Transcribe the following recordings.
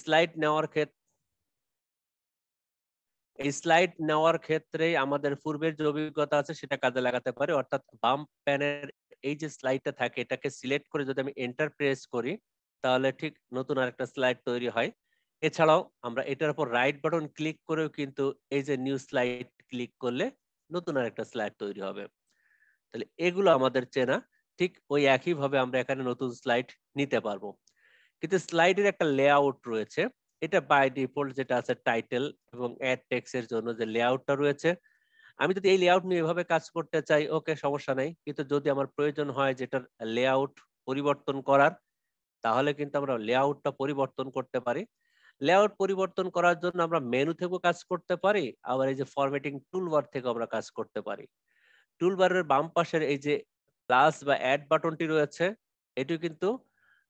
Slide নেওয়ার ক্ষেত্রে slide নেওয়ার ক্ষেত্রে আমাদের পূর্বের যে অভিজ্ঞতা আছে সেটা কাজে লাগাতে পারে অর্থাৎ বাম প্যানের এই যে স্লাইডটা থাকে এটাকে সিলেক্ট করে যদি আমি এন্টার প্রেস করি তাহলে ঠিক নতুন আরেকটা স্লাইড তৈরি হয় এছাড়াও আমরা এটার উপর রাইট বাটন ক্লিক করেও কিন্তু এই যে নিউ স্লাইড ক্লিক করলে নতুন আরেকটা স্লাইড তৈরি হবে তাহলে এগুলো আমাদের চেনা ঠিক ওই একইভাবে আমরা এখানে নতুন স্লাইড নিতে পারবো কিন্তু স্লাইডের একটা লেআউট রয়েছে এটা বাই ডিফল্ট যেটা আছে টাইটেল এবং অ্যাড টেক্সের জন্য যে লেআউটটা রয়েছে আমি যদি এই লেআউট নিয়ে এভাবে কাজ করতে চাই ওকে সমস্যা নাই কিন্তু যদি আমার প্রয়োজন হয় যেটার লেআউট পরিবর্তন করার তাহলে কিন্তু আমরা লেআউটটা পরিবর্তন করতে পারি লেআউট পরিবর্তন করার জন্য আমরা মেনু থেকেও কাজ করতে পারি আবার এই যে ফরম্যাটিং টুলবার থেকে আমরা কাজ করতে পারি টুলবারের বাম পাশের এই যে প্লাস বা অ্যাড বাটনটি রয়েছে এটি কিন্তু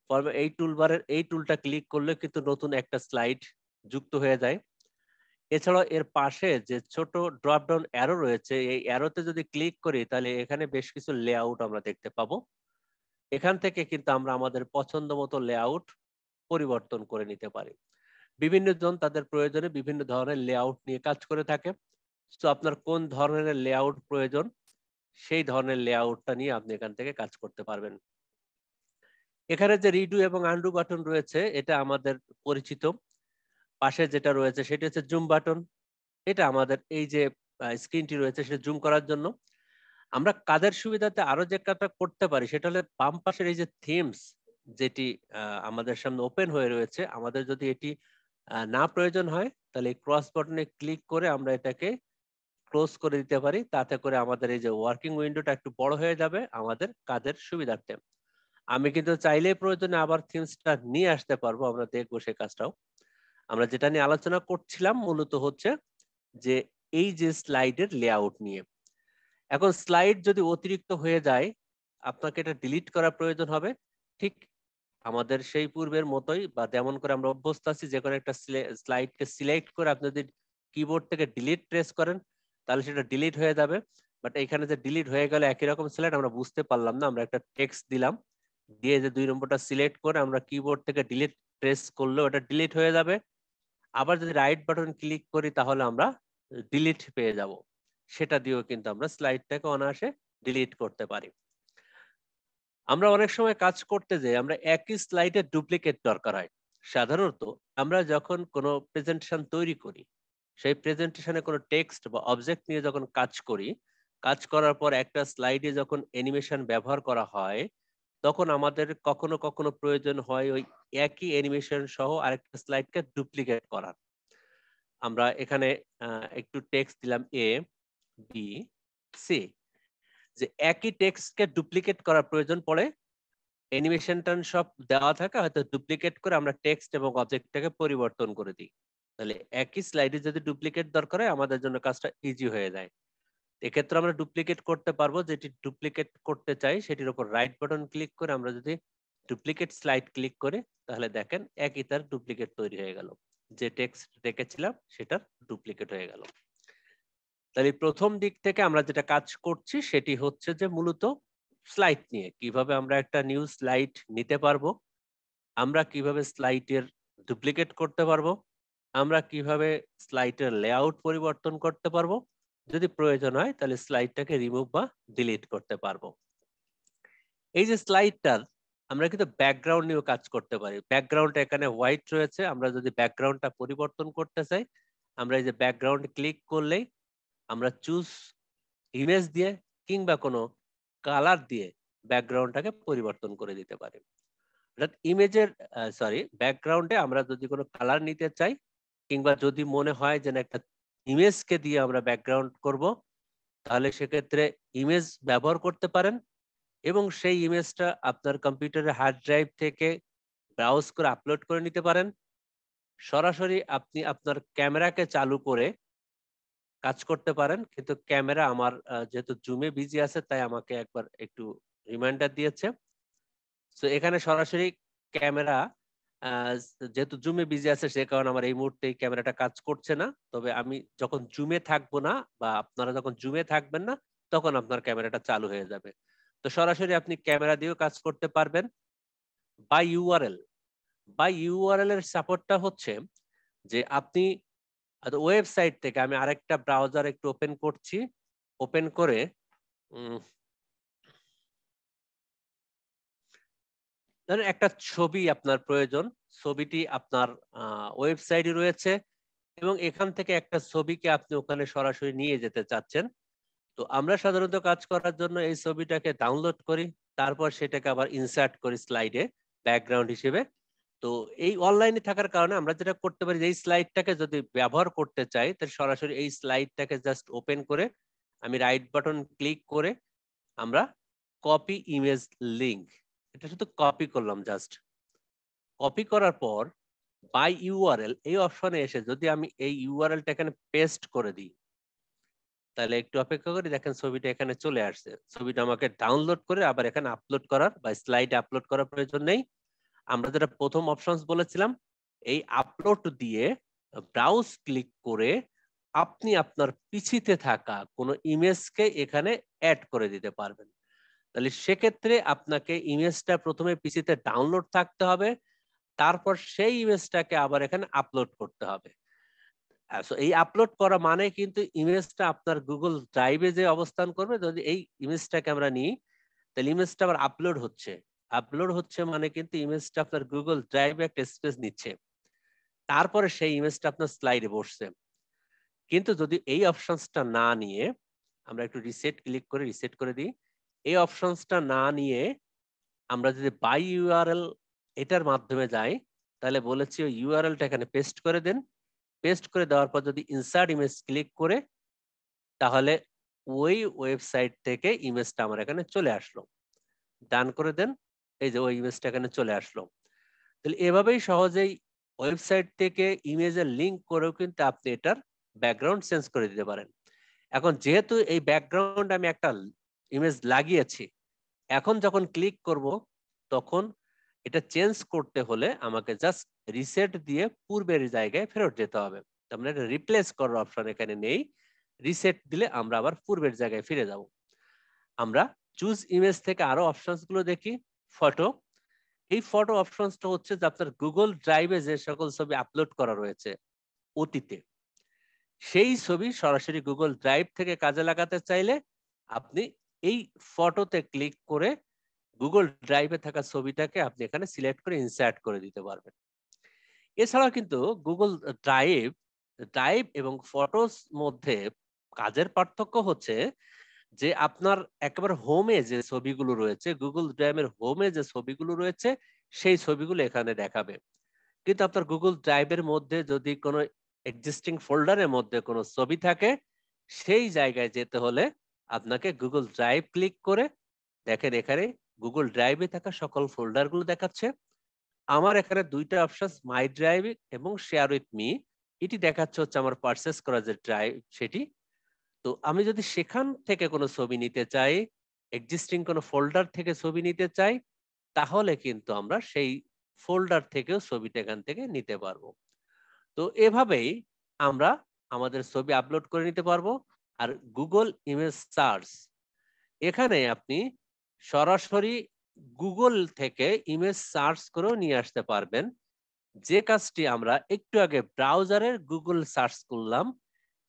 ফর্মে এই টুলবারের এই টুলটা ক্লিক করলে কিন্তু নতুন একটা স্লাইড যুক্ত হয়ে যায় এছাড়াও এর পাশে যে ছোট ড্রপ ডাউন অ্যারো রয়েছে এই অ্যারোতে যদি ক্লিক করি তাহলে এখানে বেশ কিছু লেআউট আমরা দেখতে পাবো এখান থেকে কিন্তু আমরা আমাদের পছন্দ মতো লেআউট পরিবর্তন করে নিতে পারি বিভিন্ন জন তাদের প্রয়োজনে বিভিন্ন ধরনের লেআউট নিয়ে কাজ করে থাকে তো আপনার কোন ধরনের লেআউট প্রয়োজন সেই ধরনের লেআউটটা নিয়ে আপনি এখান থেকে কাজ করতে পারবেন এখানে যে রিডু এবং আন্ডু বাটন রয়েছে এটা আমাদের পরিচিত পাশে যেটা রয়েছে সেটা হচ্ছে জুম বাটন এটা আমাদের এই যে স্ক্রিনটি রয়েছে সেটা জুম করার জন্য আমরা কাদের সুবিধাতে আরো যে কাজটা করতে পারি সেটা হলে বাম পাশের এই যে থিমস যেটি আমাদের সামনে ওপেন হয়ে রয়েছে আমাদের যদি এটি না প্রয়োজন হয় তাহলে ক্রস বাটনে ক্লিক করে আমরা এটাকে ক্লোজ করে দিতে পারি তাতে করে আমাদের এই যে ওয়ার্কিং উইন্ডোটা একটু বড় হয়ে যাবে আমাদের কাজের সুবিধার্থে আমি কিন্তু চাইলে প্রয়োজনে আবার থিমসটা নিয়ে আসতে পারবো আমরা দেখবো সেই কাজটাও আমরা যেটা নিয়ে আলোচনা করছিলাম মূলত হচ্ছে যে এই যে স্লাইডের লেআউট নিয়ে এখন স্লাইড যদি অতিরিক্ত হয়ে যায় আপনাকে এটা ডিলিট করা প্রয়োজন হবে ঠিক আমাদের সেই পূর্বের মতোই বা তেমন করে আমরা অভ্যস্ত আছি যে কোনো একটা স্লাইডকে সিলেক্ট করে আপনি যদি কিবোর্ড থেকে ডিলিট প্রেস করেন তাহলে সেটা ডিলিট হয়ে যাবে বাট এখানে যে ডিলিট হয়ে গেল একই রকম স্লাইড আমরা বুঝতে পারলাম না আমরা একটা টেক্সট দিলাম দিয়ে যে দুই নম্বরটা সিলেক্ট করে আমরা কিবোর্ড থেকে ডিলিট প্রেস করলে ওটা ডিলিট হয়ে যাবে আবার যদি রাইট বাটন ক্লিক করি তাহলে আমরা ডিলিট পেয়ে যাব সেটা দিয়েও কিন্তু আমরা স্লাইডটাকে অনায়াসে ডিলিট করতে পারি আমরা অনেক সময় কাজ করতে যাই আমরা একই স্লাইডের ডুপ্লিকেট দরকার হয় সাধারণত আমরা যখন কোনো প্রেজেন্টেশন তৈরি করি সেই প্রেজেন্টেশনে কোনো টেক্সট বা অবজেক্ট নিয়ে যখন কাজ করি কাজ করার পর একটা স্লাইডে যখন অ্যানিমেশন ব্যবহার করা হয় তখন আমাদের কখনো কখনো প্রয়োজন হয় ওই একই অ্যানিমেশন সহ আরেকটা স্লাইডকে ডুপ্লিকেট করার আমরা এখানে একটু টেক্সট দিলাম এ বি সি যে একই টেক্সটকে ডুপ্লিকেট করার প্রয়োজন পড়ে অ্যানিমেশন টান সব দেওয়া থাকে হয়তো ডুপ্লিকেট করে আমরা টেক্সট এবং অবজেক্টটাকে পরিবর্তন করে দিই তাহলে একই স্লাইডে যদি ডুপ্লিকেট দরকার হয় আমাদের জন্য কাজটা ইজি হয়ে যায় এক্ষেত্রে আমরা ডুপ্লিকেট করতে পারবো যেটি ডুপ্লিকেট করতে চাই সেটির উপর রাইট বাটন ক্লিক করে আমরা যদি ডুপ্লিকেট স্লাইড ক্লিক করি তাহলে দেখেন একই তার ডুপ্লিকেট তৈরি হয়ে গেল যে টেক্সট দেখেছিলাম সেটার ডুপ্লিকেট হয়ে গেল তাহলে প্রথম দিক থেকে আমরা যেটা কাজ করছি সেটি হচ্ছে যে মূলত স্লাইড নিয়ে কিভাবে আমরা একটা নিউ স্লাইড নিতে পারবো আমরা কিভাবে স্লাইডের ডুপ্লিকেট করতে পারবো আমরা কিভাবে স্লাইডের লেআউট পরিবর্তন করতে পারবো যদি প্রয়োজন হয় তাহলে স্লাইডটাকে রিমুভ বা ডিলিট করতে পারবো এই যে স্লাইডটার আমরা কিন্তু ব্যাকগ্রাউন্ড নিয়েও কাজ করতে পারি ব্যাকগ্রাউন্ডটা এখানে হোয়াইট রয়েছে আমরা যদি ব্যাকগ্রাউন্ডটা পরিবর্তন করতে চাই আমরা এই যে ব্যাকগ্রাউন্ড ক্লিক করলেই আমরা চুজ ইমেজ দিয়ে কিংবা কোনো কালার দিয়ে ব্যাকগ্রাউন্ডটাকে পরিবর্তন করে দিতে পারি অর্থাৎ ইমেজের সরি ব্যাকগ্রাউন্ডে আমরা যদি কোনো কালার নিতে চাই কিংবা যদি মনে হয় যেন একটা ইমেজকে দিয়ে আমরা ব্যাকগ্রাউন্ড করব তাহলে সেক্ষেত্রে ইমেজ ব্যবহার করতে পারেন এবং সেই ইমেজটা আপনার কম্পিউটারের হার্ড ড্রাইভ থেকে ব্রাউজ করে আপলোড করে নিতে পারেন সরাসরি আপনি আপনার ক্যামেরাকে চালু করে কাজ করতে পারেন কিন্তু ক্যামেরা আমার যেহেতু জুমে বিজি আছে তাই আমাকে একবার একটু রিমাইন্ডার দিয়েছে তো এখানে সরাসরি ক্যামেরা যেহেতু জুমে বিজি আছে সে কারণে আমার এই মুহূর্তে ক্যামেরাটা কাজ করছে না তবে আমি যখন জুমে থাকবো না বা আপনারা যখন জুমে থাকবেন না তখন আপনার ক্যামেরাটা চালু হয়ে যাবে তো সরাসরি আপনি ক্যামেরা দিয়েও কাজ করতে পারবেন বা ইউআরএল বা ইউআরএল এর সাপোর্টটা হচ্ছে যে আপনি ওয়েবসাইট আচ্ছা, থেকে আমি আরেকটা ব্রাউজার একটু ওপেন করছি ওপেন করে ধরেন একটা ছবি আপনার প্রয়োজন ছবিটি আপনার ওয়েবসাইটে রয়েছে এবং এখান থেকে একটা ছবিকে আপনি ওখানে সরাসরি নিয়ে যেতে চাচ্ছেন তো আমরা সাধারণত কাজ করার জন্য এই ছবিটাকে ডাউনলোড করি তারপর সেটাকে আবার ইনসার্ট করি স্লাইডে ব্যাকগ্রাউন্ড হিসেবে তো এই অনলাইনে থাকার কারণে আমরা যেটা করতে পারি এই স্লাইডটাকে যদি ব্যবহার করতে চাই তাহলে সরাসরি এই স্লাইডটাকে জাস্ট ওপেন করে আমি রাইট বাটন ক্লিক করে আমরা কপি ইমেজ লিঙ্ক এটা শুধু কপি করলাম জাস্ট কপি করার পর বাই ইউআরএল এই অপশনে এসে যদি আমি এই ইউআরএলটা এখানে পেস্ট করে দিই তাহলে একটু অপেক্ষা করি দেখেন ছবিটা এখানে চলে আসছে ছবিটা আমাকে ডাউনলোড করে আবার এখানে আপলোড করার বা স্লাইড আপলোড করার প্রয়োজন নেই আমরা যেটা প্রথম অপশনস বলেছিলাম এই আপলোড দিয়ে ব্রাউজ ক্লিক করে আপনি আপনার পিছিতে থাকা কোনো ইমেজকে এখানে অ্যাড করে দিতে পারবেন তাহলে সেক্ষেত্রে আপনাকে ইমেজটা প্রথমে পিসিতে ডাউনলোড থাকতে হবে তারপর সেই ইমেজটাকে আবার এখানে আপলোড করতে হবে এই আপলোড করা মানে কিন্তু ইমেজটা আপনার গুগল ড্রাইভে যে অবস্থান করবে যদি এই ইমেজটাকে আমরা নিই তাহলে ইমেজটা আবার আপলোড হচ্ছে আপলোড হচ্ছে মানে কিন্তু ইমেজটা আপনার গুগল ড্রাইভে একটা স্পেস নিচ্ছে তারপরে সেই ইমেজটা আপনার স্লাইডে বসছে কিন্তু যদি এই অপশনসটা না নিয়ে আমরা একটু রিসেট ক্লিক করে রিসেট করে দিই এই অপশনসটা না নিয়ে আমরা যদি বাই ইউআরএল এটার মাধ্যমে যাই তাহলে বলেছি ওই ইউআরএলটা এখানে পেস্ট করে দেন পেস্ট করে দেওয়ার পর যদি ইনসার্ট ইমেজ ক্লিক করে তাহলে ওই ওয়েবসাইট থেকে ইমেজটা আমার এখানে চলে আসলো ডান করে দেন এই যে ওই ইমেজটা এখানে চলে আসলো তাহলে এভাবেই সহজেই ওয়েবসাইট থেকে ইমেজের লিঙ্ক করেও কিন্তু আপনি এটার ব্যাকগ্রাউন্ড চেঞ্জ করে দিতে পারেন এখন যেহেতু এই ব্যাকগ্রাউন্ড আমি একটা ইমেজ লাগিয়েছি এখন যখন ক্লিক করব তখন এটা চেঞ্জ করতে হলে আমাকে জাস্ট রিসেট দিয়ে পূর্বের জায়গায় ফেরত যেতে হবে মানে এটা রিপ্লেস করার অপশন এখানে নেই রিসেট দিলে আমরা আবার পূর্বের জায়গায় ফিরে যাব আমরা চুজ ইমেজ থেকে আরো গুলো দেখি ফটো এই ফটো অপশনসটা হচ্ছে যে আপনার গুগল ড্রাইভে যে সকল ছবি আপলোড করা রয়েছে অতীতে সেই ছবি সরাসরি গুগল ড্রাইভ থেকে কাজে লাগাতে চাইলে আপনি এই ফটোতে ক্লিক করে গুগল ড্রাইভে থাকা ছবিটাকে আপনি এখানে সিলেক্ট করে ইনসার্ট করে দিতে পারবেন এছাড়াও কিন্তু গুগল ড্রাইভ ড্রাইভ এবং ফটোস মধ্যে কাজের পার্থক্য হচ্ছে যে আপনার একেবারে হোমে যে ছবিগুলো রয়েছে গুগল ড্রাইভের হোমে যে ছবিগুলো রয়েছে সেই ছবিগুলো এখানে দেখাবে কিন্তু আপনার গুগল ড্রাইভের মধ্যে যদি কোনো এক্সিস্টিং ফোল্ডারের মধ্যে কোনো ছবি থাকে সেই জায়গায় যেতে হলে আপনাকে গুগল ড্রাইভ ক্লিক করে দেখেন এখানে গুগল ড্রাইভে থাকা সকল ফোল্ডারগুলো দেখাচ্ছে আমার এখানে দুইটা অপশন মাই ড্রাইভ এবং শেয়ার উইথ মি এটি দেখাচ্ছে হচ্ছে আমার পারচেস করা যে ড্রাইভ সেটি তো আমি যদি সেখান থেকে কোনো ছবি নিতে চাই এক্সিস্টিং কোনো ফোল্ডার থেকে ছবি নিতে চাই তাহলে কিন্তু আমরা সেই ফোল্ডার থেকেও ছবিটা এখান থেকে নিতে পারবো তো এভাবেই আমরা আমাদের ছবি আপলোড করে নিতে পারবো আর গুগল ইমেজ সার্চ এখানে আপনি সরাসরি গুগল থেকে ইমেজ সার্চ করেও নিয়ে আসতে পারবেন যে কাজটি আমরা একটু আগে ব্রাউজারের গুগল সার্চ করলাম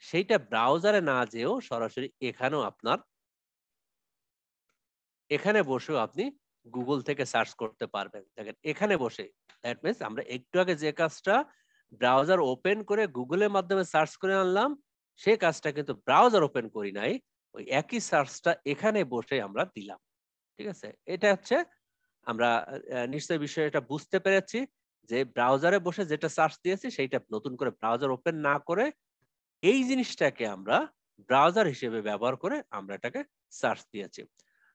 সেইটা ব্রাউজারে না যেও সরাসরি এখানেও আপনার এখানে বসেও আপনি গুগল থেকে সার্চ করতে পারবেন দেখেন এখানে বসে দ্যাট আমরা একটু আগে যে কাজটা ব্রাউজার ওপেন করে গুগলের মাধ্যমে সার্চ করে আনলাম সে কাজটা কিন্তু ব্রাউজার ওপেন করি নাই ওই একই সার্চটা এখানে বসে আমরা দিলাম ঠিক আছে এটা হচ্ছে আমরা নিশ্চয় এটা বুঝতে পেরেছি যে ব্রাউজারে বসে যেটা সার্চ দিয়েছি সেইটা নতুন করে ব্রাউজার ওপেন না করে এই জিনিসটাকে আমরা ব্রাউজার হিসেবে ব্যবহার করে আমরা এটাকে সার্চ দিয়েছি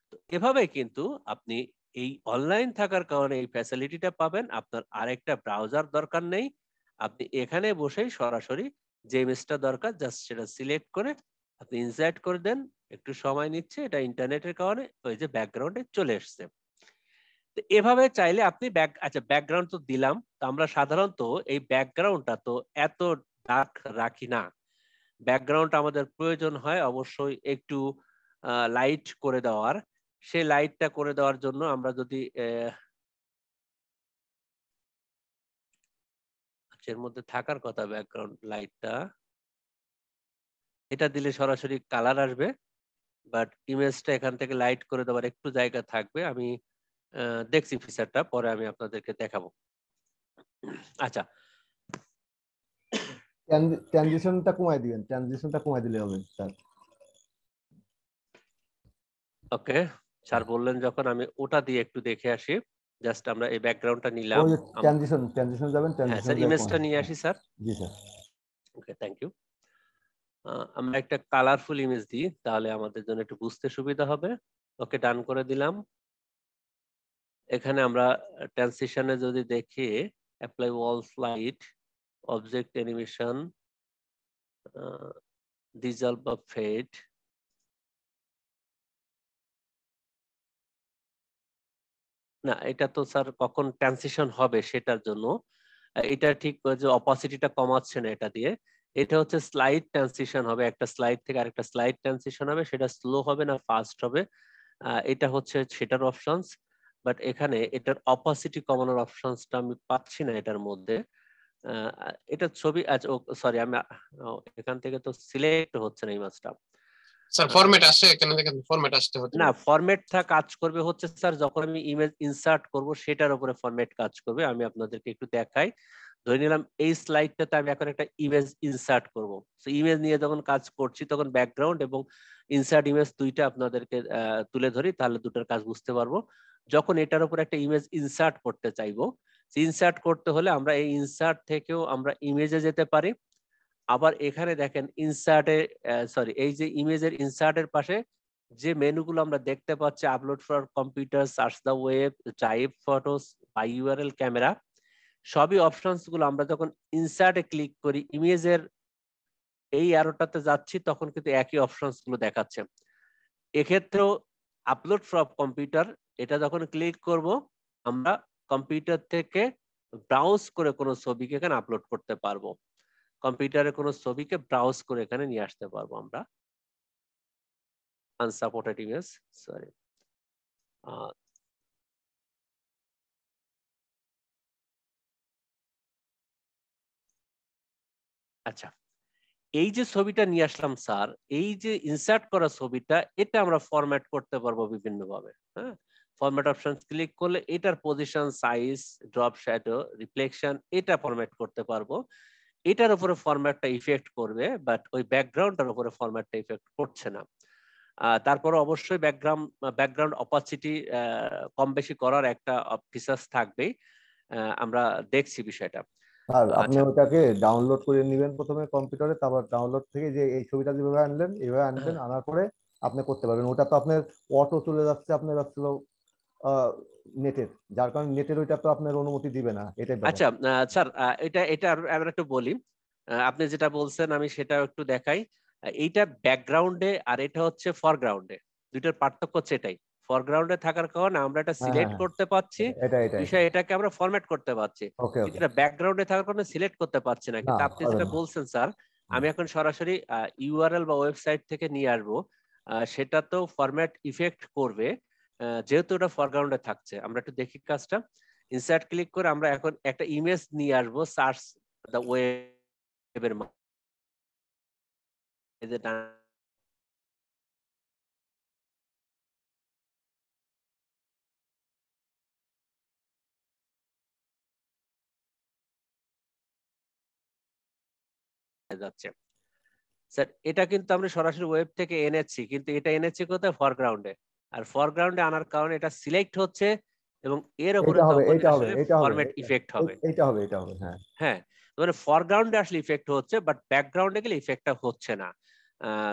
তো এভাবে কিন্তু আপনি এই অনলাইন থাকার কারণে এই ফ্যাসিলিটিটা পাবেন আপনার আরেকটা ব্রাউজার দরকার নেই আপনি এখানে বসেই সরাসরি যে ইমেজটা দরকার জাস্ট সেটা সিলেক্ট করে আপনি ইনসার্ট করে দেন একটু সময় নিচ্ছে এটা ইন্টারনেটের কারণে ওই যে ব্যাকগ্রাউন্ডে চলে এসছে তো এভাবে চাইলে আপনি ব্যাক আচ্ছা ব্যাকগ্রাউন্ড তো দিলাম তো আমরা সাধারণত এই ব্যাকগ্রাউন্ডটা তো এত ডার্ক রাখি না ব্যাকগ্রাউন্ড আমাদের প্রয়োজন হয় অবশ্যই একটু লাইট করে দেওয়ার সেই লাইটটা করে দেওয়ার জন্য আমরা যদি এর মধ্যে থাকার কথা ব্যাকগ্রাউন্ড লাইটটা এটা দিলে সরাসরি কালার আসবে বাট ইমেজটা এখান থেকে লাইট করে দেওয়ার একটু জায়গা থাকবে আমি দেখছি ফিচারটা পরে আমি আপনাদেরকে দেখাবো আচ্ছা ট্রানজিশনটা কমায় দিবেন ট্রানজিশনটা কমায় দিলে হবে স্যার ওকে স্যার বললেন যখন আমি ওটা দিয়ে একটু দেখে আসি জাস্ট আমরা এই ব্যাকগ্রাউন্ডটা নিলাম ট্রানজিশন ট্রানজিশন যাবেন ট্রানজিশন স্যার ইমেজটা নিয়ে হ্যাঁ। আসি স্যার জি স্যার ওকে থ্যাংক ইউ আমরা একটা কালারফুল ইমেজ দিই তাহলে আমাদের জন্য একটু বুঝতে সুবিধা হবে ওকে ডান করে দিলাম এখানে আমরা ট্রানজিশনে যদি দেখি apply wall slide object animation dissolve বা ফেড না এটা তো স্যার কখন ট্রানজিশন হবে সেটার জন্য এটা ঠিক যে অপাসিটিটা কমাচ্ছে না এটা দিয়ে এটা হচ্ছে স্লাইড ট্রানজিশন হবে একটা স্লাইড থেকে আরেকটা স্লাইড ট্রানজিশন হবে সেটা স্লো হবে না ফাস্ট হবে এটা হচ্ছে সেটার অপশনস বাট এখানে এটার অপাসিটি কমানোর অপশনসটা আমি পাচ্ছি না এটার মধ্যে এটা ছবি আচ্ছা সরি আমি এখান থেকে তো সিলেক্ট হচ্ছে না এই মাছটা স্যার ফরম্যাট আছে এখানে দেখেন ফরম্যাট আসতে হবে না ফরম্যাটটা কাজ করবে হচ্ছে স্যার যখন আমি ইমেজ ইনসার্ট করব সেটার উপরে ফরম্যাট কাজ করবে আমি আপনাদেরকে একটু দেখাই ধরে নিলাম এই স্লাইডটাতে আমি এখন একটা ইমেজ ইনসার্ট করব সো ইমেজ নিয়ে যখন কাজ করছি তখন ব্যাকগ্রাউন্ড এবং ইনসার্ট ইমেজ দুইটা আপনাদেরকে তুলে ধরি তাহলে দুটার কাজ বুঝতে পারবো যখন এটার উপর একটা ইমেজ ইনসার্ট করতে চাইবো ইনসার্ট করতে হলে আমরা এই ইনসার্ট থেকেও আমরা ইমেজে যেতে পারি আবার এখানে দেখেন ইনসার্টে সরি এই যে ইমেজের ইনসার্টের পাশে যে মেনুগুলো আমরা দেখতে পাচ্ছি upload for computer search the web type photos বা ইউআরএল ক্যামেরা সবই অপশনস গুলো আমরা যখন ইনসার্টে ক্লিক করি ইমেজের এই অ্যারোটাতে যাচ্ছি তখন কিন্তু একই অপশনস গুলো দেখাচ্ছে এক্ষেত্রেও আপলোড ফ্রম কম্পিউটার এটা যখন ক্লিক করব আমরা কম্পিউটার থেকে ব্রাউজ করে কোনো ছবিকে এখানে আপলোড করতে পারবো কম্পিউটারে কোনো ছবিকে ব্রাউজ করে এখানে নিয়ে আসতে পারবো আমরা আনসাপোর্টেড ইমেজ সরি আচ্ছা এই যে ছবিটা নিয়ে আসলাম স্যার এই যে ইনসার্ট করা ছবিটা এটা আমরা ফরম্যাট করতে পারবো বিভিন্নভাবে হ্যাঁ ফরম্যাট অপশন ক্লিক করলে এটার position size drop shadow reflection এটা ফরম্যাট করতে পারবো এটার উপরে ফরম্যাটটা ইফেক্ট করবে বাট ওই ব্যাকগ্রাউন্ডটার উপরে ফরম্যাটটা ইফেক্ট করছে না তারপরে অবশ্যই ব্যাকগ্রাউন্ড ব্যাকগ্রাউন্ড অপাসিটি কম বেশি করার একটা ফিচার্স থাকবেই আমরা দেখছি বিষয়টা আর আপনি আচ্ছা। ওটাকে ডাউনলোড করে নেবেন প্রথমে কম্পিউটারে তারপর ডাউনলোড থেকে যে এই ছবিটা যেভাবে আনলেন এভাবে আনলেন হ্যাঁ। আনার পরে আপনি করতে পারবেন ওটা তো আপনার অটো চলে যাচ্ছে আপনার আসলে নেটের যার কারণে নেটের ওইটা তো আপনার অনুমতি দিবে না এটা আচ্ছা স্যার এটা এটা আমরা একটু বলি আপনি যেটা বলছেন আমি সেটা একটু দেখাই এইটা ব্যাকগ্রাউন্ডে আর এটা হচ্ছে ফরগ্রাউন্ডে দুইটার পার্থক্য হচ্ছে এটাই ফরগ্রাউন্ডে থাকার কারণে আমরা এটা সিলেক্ট হ্যাঁ, হ্যাঁ। করতে পারছি বিষয় এটাকে আমরা ফরম্যাট করতে পারছি এটা ব্যাকগ্রাউন্ডে থাকার কারণে সিলেক্ট করতে পারছি না কিন্তু আপনি যেটা বলছেন স্যার আমি এখন সরাসরি ইউআরএল বা ওয়েবসাইট থেকে নিয়ে আসবো সেটা তো ফরম্যাট ইফেক্ট করবে যেহেতু ওটা ফরগ্রাউন্ডে থাকছে আমরা একটু দেখি কাজটা ইনসার্ট ক্লিক করে আমরা এখন একটা ইমেজ নিয়ে আসবো সার্চ দ্য ওয়েবের যাচ্ছে স্যার এটা কিন্তু আমরা সরাসরি ওয়েব থেকে এনেছি কিন্তু এটা এনেছি কোথায় ফরগ্রাউন্ডে আর ফরগ্রাউন্ডে আনার কারণে এটা সিলেক্ট হচ্ছে এবং এর উপরে ফরম্যাট ইফেক্ট হবে এটা হবে এটা হবে হ্যাঁ হ্যাঁ মানে ফরগ্রাউন্ডে আসলে ইফেক্ট হচ্ছে বাট ব্যাকগ্রাউন্ডে গেলে ইফেক্টটা হচ্ছে না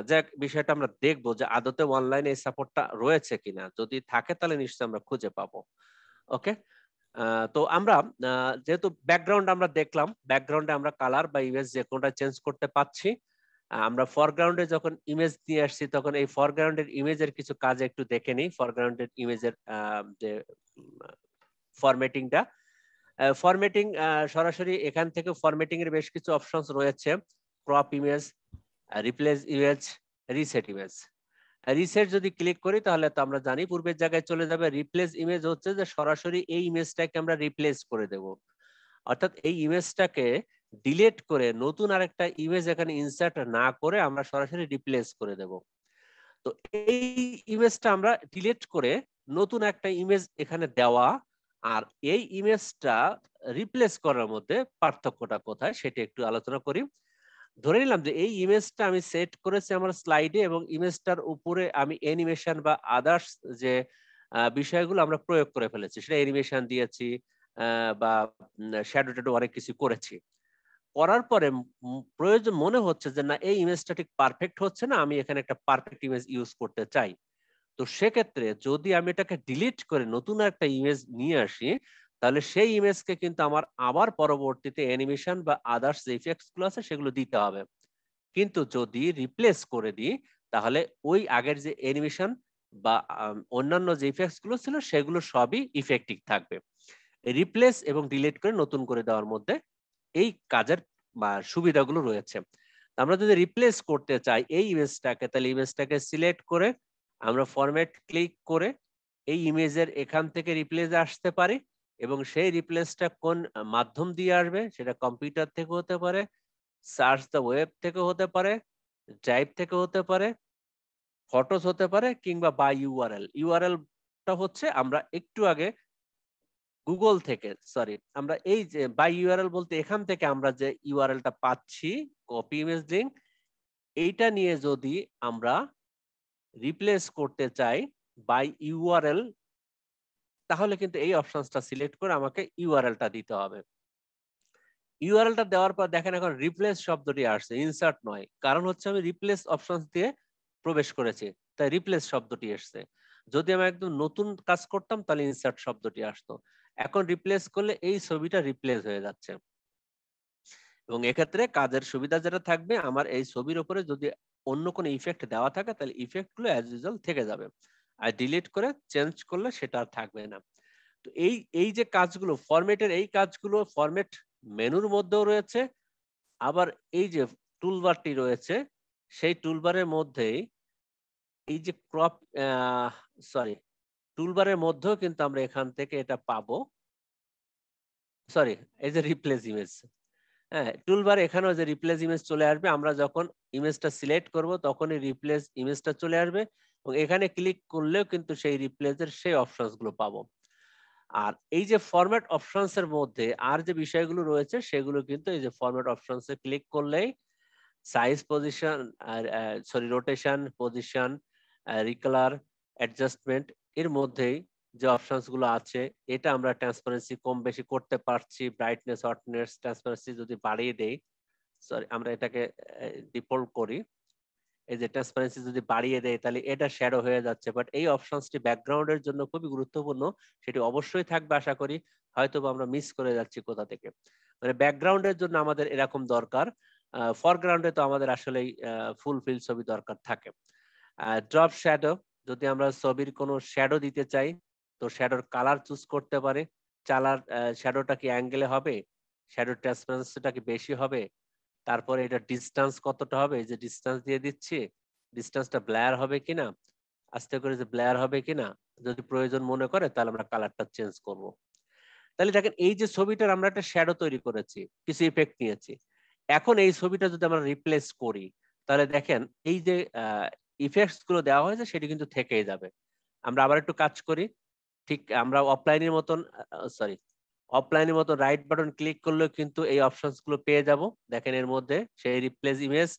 যাক বিষয়টা আমরা দেখবো যে আদতে অনলাইনে এই সাপোর্টটা রয়েছে কিনা যদি থাকে তাহলে নিশ্চয়ই আমরা খুঁজে পাবো ওকে তো আমরা যেহেতু ব্যাকগ্রাউন্ড আমরা দেখলাম ব্যাকগ্রাউন্ডে আমরা কালার বা ইমেজ যে কোনটা চেঞ্জ করতে পাচ্ছি আমরা ফরগ্রাউন্ডে যখন ইমেজ নিয়ে আসছি তখন এই ফরগ্রাউন্ডের ইমেজের কিছু কাজ একটু দেখে নিই ফরগ্রাউন্ডের ইমেজের যে ফরম্যাটিংটা ফরম্যাটিং সরাসরি এখান থেকে ফরম্যাটিং এর বেশ কিছু অপশনস রয়েছে crop image replace image reset image reset যদি ক্লিক করি তাহলে তো আমরা জানি পূর্বের জায়গায় চলে যাবে রিপ্লেস ইমেজ হচ্ছে যে সরাসরি এই ইমেজটাকে আমরা রিপ্লেস করে দেব অর্থাৎ এই ইমেজটাকে ডিলেট করে নতুন আরেকটা ইমেজ এখানে ইনসার্ট না করে আমরা সরাসরি রিপ্লেস করে দেব তো এই ইমেজটা আমরা ডিলেট করে নতুন একটা ইমেজ এখানে দেওয়া আর এই ইমেজটা রিপ্লেস করার মধ্যে পার্থক্যটা কোথায় সেটা একটু আলোচনা করি ধরে নিলাম যে এই ইমেজটা আমি সেট করেছি আমার স্লাইডে এবং ইমেজটার উপরে আমি অ্যানিমেশন বা আদার্স যে বিষয়গুলো আমরা প্রয়োগ করে ফেলেছি সেটা অ্যানিমেশন দিয়েছি বা শ্যাডো ট্যাডো অনেক কিছু করেছি করার পরে প্রয়োজন মনে হচ্ছে যে না এই ইমেজটা ঠিক পারফেক্ট হচ্ছে না আমি এখানে একটা পারফেক্ট ইমেজ ইউজ করতে চাই তো সেক্ষেত্রে যদি আমি এটাকে ডিলিট করে নতুন একটা ইমেজ নিয়ে আসি তাহলে সেই ইমেজকে কিন্তু আমার আবার পরবর্তীতে অ্যানিমেশন বা আদার্স ইফেক্টস গুলো আছে সেগুলো দিতে হবে কিন্তু যদি রিপ্লেস করে দিই তাহলে ওই আগের যে অ্যানিমেশন বা অন্যান্য যে ইফেক্টস গুলো ছিল সেগুলো সবই ইফেক্টিভ থাকবে রিপ্লেস এবং ডিলিট করে নতুন করে দেওয়ার মধ্যে এই কাজের বা সুবিধাগুলো রয়েছে আমরা যদি রিপ্লেস করতে চাই এই ইমেজটাকে তাহলে ইমেজটাকে সিলেক্ট করে আমরা ফরম্যাট ক্লিক করে এই ইমেজের এখান থেকে রিপ্লেস আসতে পারি এবং সেই রিপ্লেসটা কোন মাধ্যম দিয়ে আসবে সেটা কম্পিউটার থেকে হতে পারে সার্চ দ্য ওয়েব থেকে হতে পারে ড্রাইভ থেকে হতে পারে ফটোস হতে পারে কিংবা বাই ইউআরএল ইউআরএলটা হচ্ছে আমরা একটু আগে গুগল থেকে সরি আমরা এই যে বাই ইউআরএল বলতে এখান থেকে আমরা যে ইউআরএলটা পাচ্ছি কপি ইমেজ লিঙ্ক এইটা নিয়ে যদি আমরা রিপ্লেস করতে চাই বাই ইউআরএল তাহলে কিন্তু এই অপশনসটা সিলেক্ট করে আমাকে ইউআরএলটা দিতে হবে ইউআরএলটা দেওয়ার পর দেখেন এখন রিপ্লেস শব্দটি আসছে ইনসার্ট নয় কারণ হচ্ছে আমি রিপ্লেস অপশনস দিয়ে প্রবেশ করেছি তাই রিপ্লেস শব্দটি এসছে যদি আমি একদম নতুন কাজ করতাম তাহলে ইনসার্ট শব্দটি আসতো এখন রিপ্লেস করলে এই ছবিটা রিপ্লেস হয়ে যাচ্ছে এবং এক্ষেত্রে কাজের সুবিধা যেটা থাকবে আমার এই ছবির উপরে যদি অন্য কোনো ইফেক্ট দেওয়া থাকে তাহলে ইফেক্টগুলো অ্যাজ ইউজুয়াল থেকে যাবে আর ডিলিট করে চেঞ্জ করলে সেটা আর থাকবে না তো এই এই যে কাজগুলো ফরমেটের এই কাজগুলো ফরম্যাট মেনুর মধ্যেও রয়েছে আবার এই যে টুলবারটি রয়েছে সেই টুলবারের মধ্যেই এই যে ক্রপ সরি টুলবারের মধ্যেও কিন্তু আমরা এখান থেকে এটা পাবো সরি এই যে রিপ্লেস ইমেজ হ্যাঁ টুলবার এখানেও যে রিপ্লেস ইমেজ চলে আসবে আমরা যখন ইমেজটা সিলেক্ট করব তখনই রিপ্লেস ইমেজটা চলে আসবে এবং এখানে ক্লিক করলেও কিন্তু সেই রিপ্লেসের সেই অপশনসগুলো পাবো আর এই যে ফরম্যাট অপশনস এর মধ্যে আর যে বিষয়গুলো রয়েছে সেগুলো কিন্তু এই যে ফরম্যাট অপশনস এ ক্লিক করলেই সাইজ পজিশন আর sorry rotation position recolour adjustment এর মধ্যেই যে অপশনস গুলো আছে এটা আমরা ট্রান্সপারেন্সি কম বেশি করতে পারছি ব্রাইটনেস হটনেস ট্রান্সপারেন্সি যদি বাড়িয়ে দেই সরি আমরা এটাকে ডিফল্ট করি এই যে ট্রান্সপারেন্সি যদি বাড়িয়ে দেয় তাহলে এটা শ্যাডো হয়ে যাচ্ছে বাট এই অপশনসটি ব্যাকগ্রাউন্ডের জন্য খুবই গুরুত্বপূর্ণ সেটি অবশ্যই থাকবে আশা করি হয়তো আমরা মিস করে যাচ্ছি কোথা থেকে মানে ব্যাকগ্রাউন্ডের জন্য আমাদের এরকম দরকার ফরগ্রাউন্ডে তো আমাদের আসলেই ফুলফিল ছবি দরকার থাকে ড্রপ শ্যাডো যদি আমরা ছবির কোনো শ্যাডো দিতে চাই তো শ্যাডোর কালার চুজ করতে পারে চালার শ্যাডোটা কি অ্যাঙ্গেলে হবে শ্যাডো ট্রান্সপারেন্সিটা কি বেশি হবে তারপরে এটা ডিস্টেন্স কতটা হবে যে ডিস্টেন্স দিয়ে দিচ্ছি ডিস্টেন্সটা ব্লেয়ার হবে কিনা আস্তে করে যে ব্লেয়ার হবে কিনা যদি প্রয়োজন মনে করে তাহলে আমরা কালারটা চেঞ্জ করব তাহলে দেখেন এই যে ছবিটার আমরা একটা শ্যাডো তৈরি করেছি কিছু ইফেক্ট নিয়েছি এখন এই ছবিটা যদি আমরা রিপ্লেস করি তাহলে দেখেন এই যে ইফেক্টস গুলো দেওয়া হয়েছে সেটি কিন্তু থেকেই যাবে আমরা আবার একটু কাজ করি ঠিক আমরা অফলাইনের মতন সরি অফলাইনের মতো রাইট বাটন ক্লিক করলেও কিন্তু এই অপশনস গুলো পেয়ে যাব দেখেন এর মধ্যে সেই রিপ্লেস ইমেজ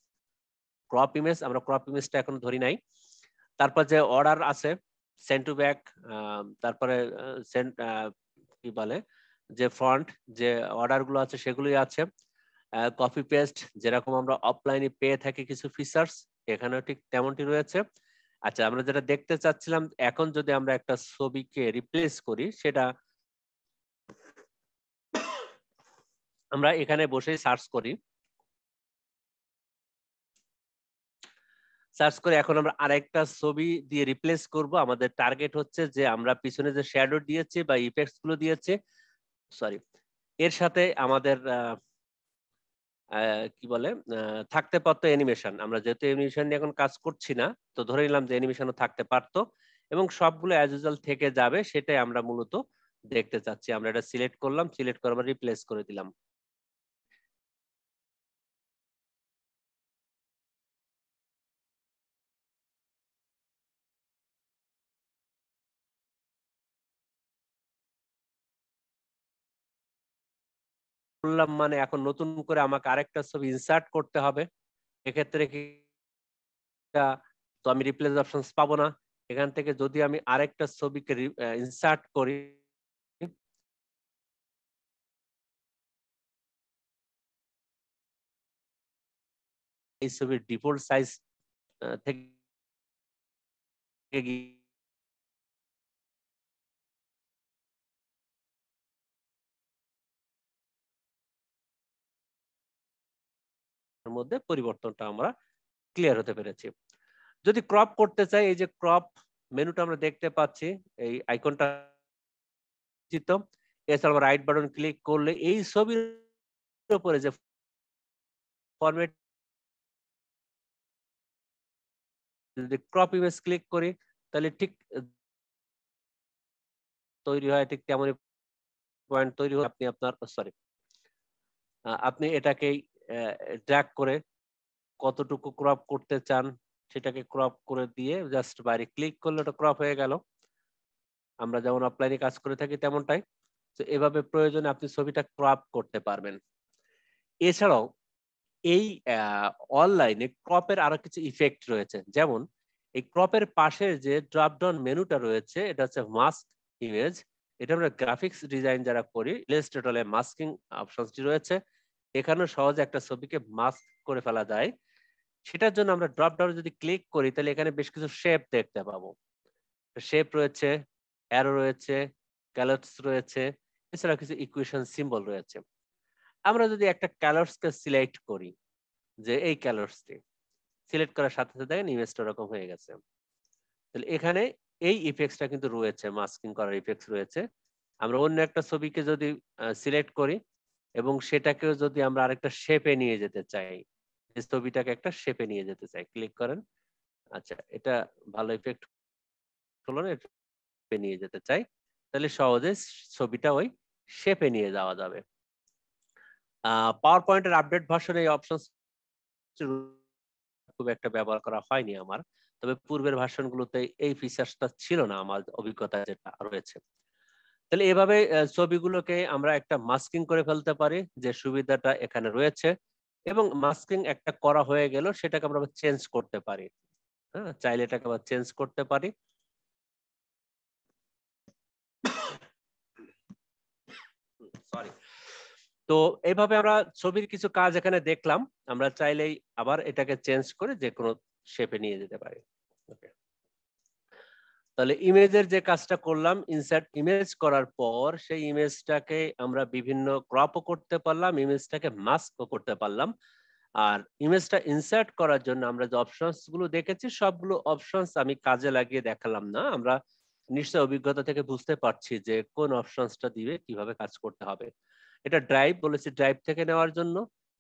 ক্রপ ইমেজ আমরা ক্রপ ইমেজটা এখন ধরি নাই তারপর যে অর্ডার আছে সেন্ড টু ব্যাক তারপরে সেন্ড কি বলে যে ফ্রন্ট যে অর্ডারগুলো আছে সেগুলোই আছে কপি পেস্ট যেরকম আমরা অফলাইনে পেয়ে থাকি কিছু ফিচার্স এখানেও ঠিক তেমনটি রয়েছে আচ্ছা আমরা যেটা দেখতে চাচ্ছিলাম এখন যদি আমরা একটা ছবিকে রিপ্লেস করি সেটা আমরা এখানে বসে সার্চ করি সার্চ করে এখন আমরা আরেকটা ছবি দিয়ে রিপ্লেস করব আমাদের টার্গেট হচ্ছে যে আমরা পিছনে যে শ্যাডো দিয়েছি বা ইফেক্টস গুলো দিয়েছি সরি এর সাথে আমাদের আহ কি বলে থাকতে পারতো অ্যানিমেশন আমরা যেহেতু অ্যানিমেশন নিয়ে এখন কাজ করছি না তো ধরে নিলাম যে অ্যানিমেশনও থাকতে পারতো এবং সবগুলো অ্যাজ ইউজাল থেকে যাবে সেটাই আমরা মূলত দেখতে চাচ্ছি আমরা এটা সিলেক্ট করলাম সিলেক্ট করে আমরা রিপ্লেস করে দিলাম করলাম মানে এখন নতুন করে আমাকে আরেকটা ছবি ইনসার্ট করতে হবে এক্ষেত্রে কি তো আমি রিপ্লেস অপশন পাবো না এখান থেকে যদি আমি আরেকটা ছবিকে ইনসার্ট করি এই ছবির ডিফল্ট সাইজ থেকে মধ্যে পরিবর্তনটা আমরা ক্লিয়ার হতে পেরেছি যদি ক্রপ করতে চাই এই যে ক্রপ মেনুটা আমরা দেখতে পাচ্ছি এই আইকনটা এছাড়া রাইট বাটন ক্লিক করলে এই ছবির উপরে যে ফরম্যাট যদি ক্রপ ইমেজ ক্লিক করি তাহলে ঠিক তৈরি হয় ঠিক তেমনই পয়েন্ট তৈরি হয় আপনি আপনার সরি আপনি এটাকে ড্রাগ করে কতটুকু ক্রপ করতে চান সেটাকে ক্রপ করে দিয়ে জাস্ট বাইরে ক্লিক করলে ওটা ক্রপ হয়ে গেল আমরা যেমন অফলাইনে কাজ করে থাকি তেমনটাই তো এভাবে প্রয়োজনে আপনি ছবিটা ক্রপ করতে পারবেন এছাড়াও এই অনলাইনে ক্রপের আরো কিছু ইফেক্ট রয়েছে যেমন এই ক্রপের পাশে যে ড্রপডাউন মেনুটা রয়েছে এটা হচ্ছে মাস্ক ইমেজ এটা আমরা গ্রাফিক্স ডিজাইন যারা করি ইলাস্ট্রেটরে মাস্কিং অপশনটি রয়েছে এখানেও সহজে একটা ছবিকে মাস্ক করে ফেলা যায় সেটার জন্য আমরা ড্রপ ডাউন যদি ক্লিক করি তাহলে এখানে বেশ কিছু শেপ দেখতে পাবো শেপ রয়েছে অ্যারো রয়েছে ক্যালটস রয়েছে এছাড়া কিছু ইকুয়েশন সিম্বল রয়েছে আমরা যদি একটা ক্যালটসকে সিলেক্ট করি যে এই ক্যালটসটি সিলেক্ট করার সাথে সাথে দেখেন ইমেজটা ওরকম হয়ে গেছে তাহলে এখানে এই ইফেক্টসটা কিন্তু রয়েছে মাস্কিং করার ইফেক্টস রয়েছে আমরা অন্য একটা ছবিকে যদি সিলেক্ট করি এবং সেটাকেও যদি আমরা আরেকটা শেপে নিয়ে যেতে চাই ছবিটাকে একটা শেপে নিয়ে যেতে চাই ক্লিক করেন আচ্ছা এটা ভালো ইফেক্ট হলো না শেপে নিয়ে যেতে চাই তাহলে সহজে ছবিটা ওই শেপে নিয়ে যাওয়া যাবে পাওয়ার পয়েন্টের আপডেট ভার্সন এই অপশন খুব একটা ব্যবহার করা হয়নি আমার তবে পূর্বের ভার্সনগুলোতে এই ফিচার্সটা ছিল না আমার অভিজ্ঞতা যেটা রয়েছে তাহলে এভাবে ছবিগুলোকে আমরা একটা মাস্কিং করে ফেলতে পারি যে সুবিধাটা এখানে রয়েছে এবং মাস্কিং একটা করা হয়ে গেল সেটাকে আমরা চেঞ্জ করতে পারি হ্যাঁ চাইলে এটাকে আবার চেঞ্জ করতে পারি সরি তো এইভাবে আমরা ছবির কিছু কাজ এখানে দেখলাম আমরা চাইলেই আবার এটাকে চেঞ্জ করে যে কোনো শেপে নিয়ে যেতে পারি ওকে তাহলে ইমেজের যে কাজটা করলাম ইনসার্ট ইমেজ করার পর সেই ইমেজটাকে আমরা বিভিন্ন ক্রপও করতে পারলাম ইমেজটাকে মাস্কও করতে পারলাম আর ইমেজটা ইনসার্ট করার জন্য আমরা যে অপশনস গুলো দেখেছি সবগুলো অপশনস আমি কাজে লাগিয়ে দেখালাম না আমরা নিশ্চয় অভিজ্ঞতা থেকে বুঝতে পারছি যে কোন অপশনসটা দিবে কিভাবে কাজ করতে হবে এটা ড্রাইভ বলেছি ড্রাইভ থেকে নেওয়ার জন্য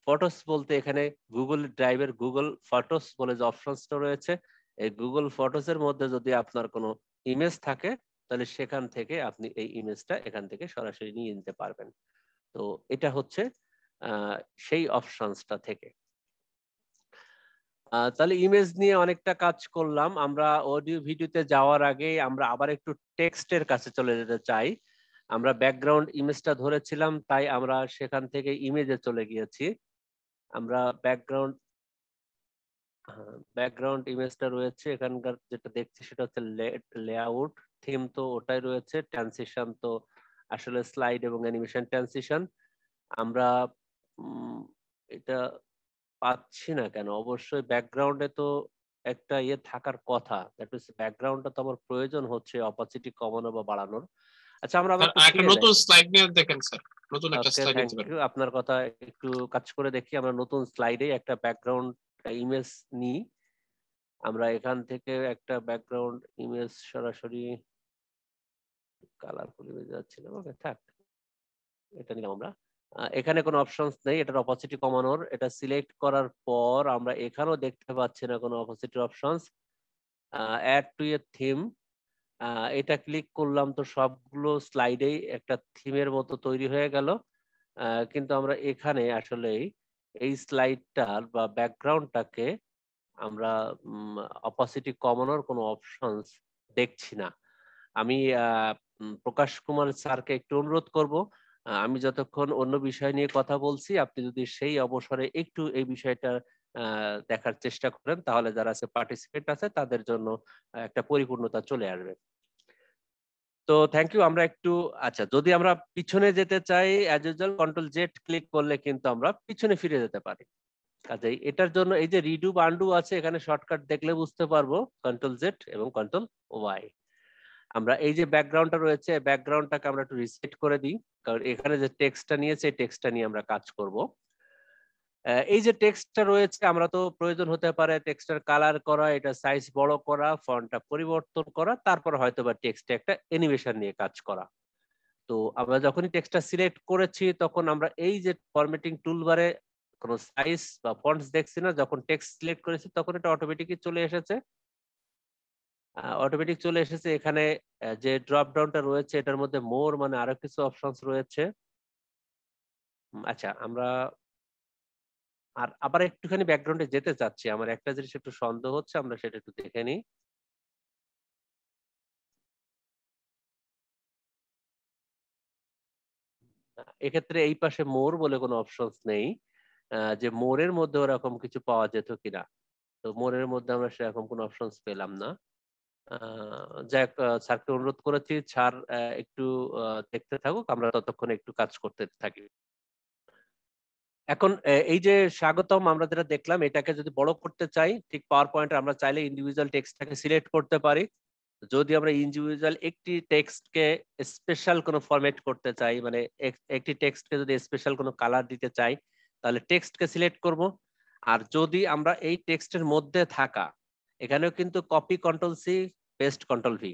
ফটোস বলতে এখানে গুগল ড্রাইভের গুগল ফটোস বলে যে অপশনসটা রয়েছে এই গুগল ফটোসের মধ্যে যদি আপনার কোনো ইমেজ থাকে তাহলে সেখান থেকে আপনি এই ইমেজটা এখান থেকে সরাসরি নিয়ে নিতে পারবেন তো এটা হচ্ছে সেই অপশনসটা থেকে তাহলে ইমেজ নিয়ে অনেকটা কাজ করলাম আমরা অডিও ভিডিওতে যাওয়ার আগে আমরা আবার একটু টেক্সটের কাছে চলে যেতে চাই আমরা ব্যাকগ্রাউন্ড ইমেজটা ধরেছিলাম তাই আমরা সেখান থেকে ইমেজে চলে গিয়েছি আমরা ব্যাকগ্রাউন্ড ব্যাকগ্রাউন্ড ইমেজটা রয়েছে এখানকার যেটা দেখছি সেটা হচ্ছে লেআউট থিম তো ওটাই রয়েছে ট্রানসিশন তো আসলে স্লাইড এবং অ্যানিমেশন ট্রানসিশন আমরা এটা পাচ্ছি না কেন অবশ্যই ব্যাকগ্রাউন্ডে তো একটা ইয়ে থাকার কথা দ্যাট ইজ ব্যাকগ্রাউন্ডটা তো আমার প্রয়োজন হচ্ছে অপাসিটি কমানো বা বাড়ানোর আচ্ছা আমরা আবার একটা নতুন স্লাইড নিয়ে দেখেন স্যার নতুন একটা স্লাইড আপনার কথা একটু কাজ করে দেখি আমরা নতুন স্লাইডে একটা ব্যাকগ্রাউন্ড একটা ইমেজ নিই আমরা এখান থেকে একটা ব্যাকগ্রাউন্ড ইমেজ সরাসরি কালার পরিবেশ না ওকে থাক এটা নিলাম আমরা এখানে কোনো অপশনস নেই এটার অপাসিটি কমানোর এটা সিলেক্ট করার পর আমরা এখানেও দেখতে পাচ্ছি না কোনো অপাসিটির options add to a theme এটা ক্লিক করলাম তো সবগুলো স্লাইডেই একটা থিমের মতো তৈরি হয়ে গেল কিন্তু আমরা এখানে আসলেই এই স্লাইডটার বা ব্যাকগ্রাউন্ডটাকে আমরা অপাসিটি কমানোর কোনো অপশনস দেখছি না আমি প্রকাশ কুমার স্যারকে একটু অনুরোধ করব আমি যতক্ষণ অন্য বিষয় নিয়ে কথা বলছি আপনি যদি সেই অবসরে একটু এই বিষয়টা দেখার চেষ্টা করেন তাহলে যারা আছে পার্টিসিপেট আছে তাদের জন্য একটা পরিপূর্ণতা চলে আসবে তো থ্যাংক ইউ আমরা একটু আচ্ছা যদি আমরা পিছনে যেতে চাই as usual control Z click করলে কিন্তু আমরা পিছনে ফিরে যেতে পারি কাজেই এটার জন্য এই যে রিডু বান্ডু আছে এখানে শর্টকাট দেখলে বুঝতে পারবো কন্ট্রোল জেড এবং কন্ট্রোল ওয়াই আমরা এই যে ব্যাকগ্রাউন্ডটা রয়েছে ব্যাকগ্রাউন্ডটাকে আমরা একটু রিসেট করে দিই কারণ এখানে যে টেক্সটটা নিয়েছে এই টেক্সটটা নিয়ে আমরা কাজ করব এই যে টেক্সটটা রয়েছে আমরা তো প্রয়োজন হতে পারে টেক্সটের কালার করা এটা সাইজ বড় করা ফন্টটা পরিবর্তন করা তারপর হয়তো বা টেক্সটে একটা অ্যানিমেশন নিয়ে কাজ করা তো আমরা যখনই টেক্সটটা সিলেক্ট করেছি তখন আমরা এই যে ফরম্যাটিং টুলবারে কোনো সাইজ বা ফন্টস দেখছি না যখন টেক্সট সিলেক্ট করেছি তখন এটা অটোমেটিকই চলে এসেছে অটোমেটিক চলে এসেছে এখানে যে ড্রপ ডাউনটা রয়েছে এটার মধ্যে মোর মানে আরো কিছু অপশনস রয়েছে আচ্ছা আমরা আর আবার একটুখানি ব্যাকগ্রাউন্ডে যেতে চাচ্ছি আমার একটা জিনিস একটু সন্দেহ হচ্ছে আমরা সেটা একটু দেখে নিই এক্ষেত্রে এই পাশে মোর বলে কোনো অপশনস নেই যে মোরের মধ্যে ওরকম কিছু পাওয়া যেত কিনা তো মোরের মধ্যে আমরা সেরকম কোনো অপশনস পেলাম না যাই হোক স্যারকে অনুরোধ করেছি স্যার একটু দেখতে থাকুক আমরা ততক্ষণে একটু কাজ করতে থাকি এখন এই যে স্বাগতম আমরা যেটা দেখলাম এটাকে যদি বড় করতে চাই ঠিক পাওয়ার পয়েন্টে আমরা চাইলে ইন্ডিভিজুয়াল টেক্সটটাকে সিলেক্ট করতে পারি যদি আমরা ইন্ডিভিজুয়াল একটি টেক্সটকে স্পেশাল কোনো ফরম্যাট করতে চাই মানে একটি টেক্সটকে যদি স্পেশাল কোনো কালার দিতে চাই তাহলে টেক্সটকে সিলেক্ট করব আর যদি আমরা এই টেক্সটের মধ্যে থাকা এখানেও কিন্তু copy control C paste control V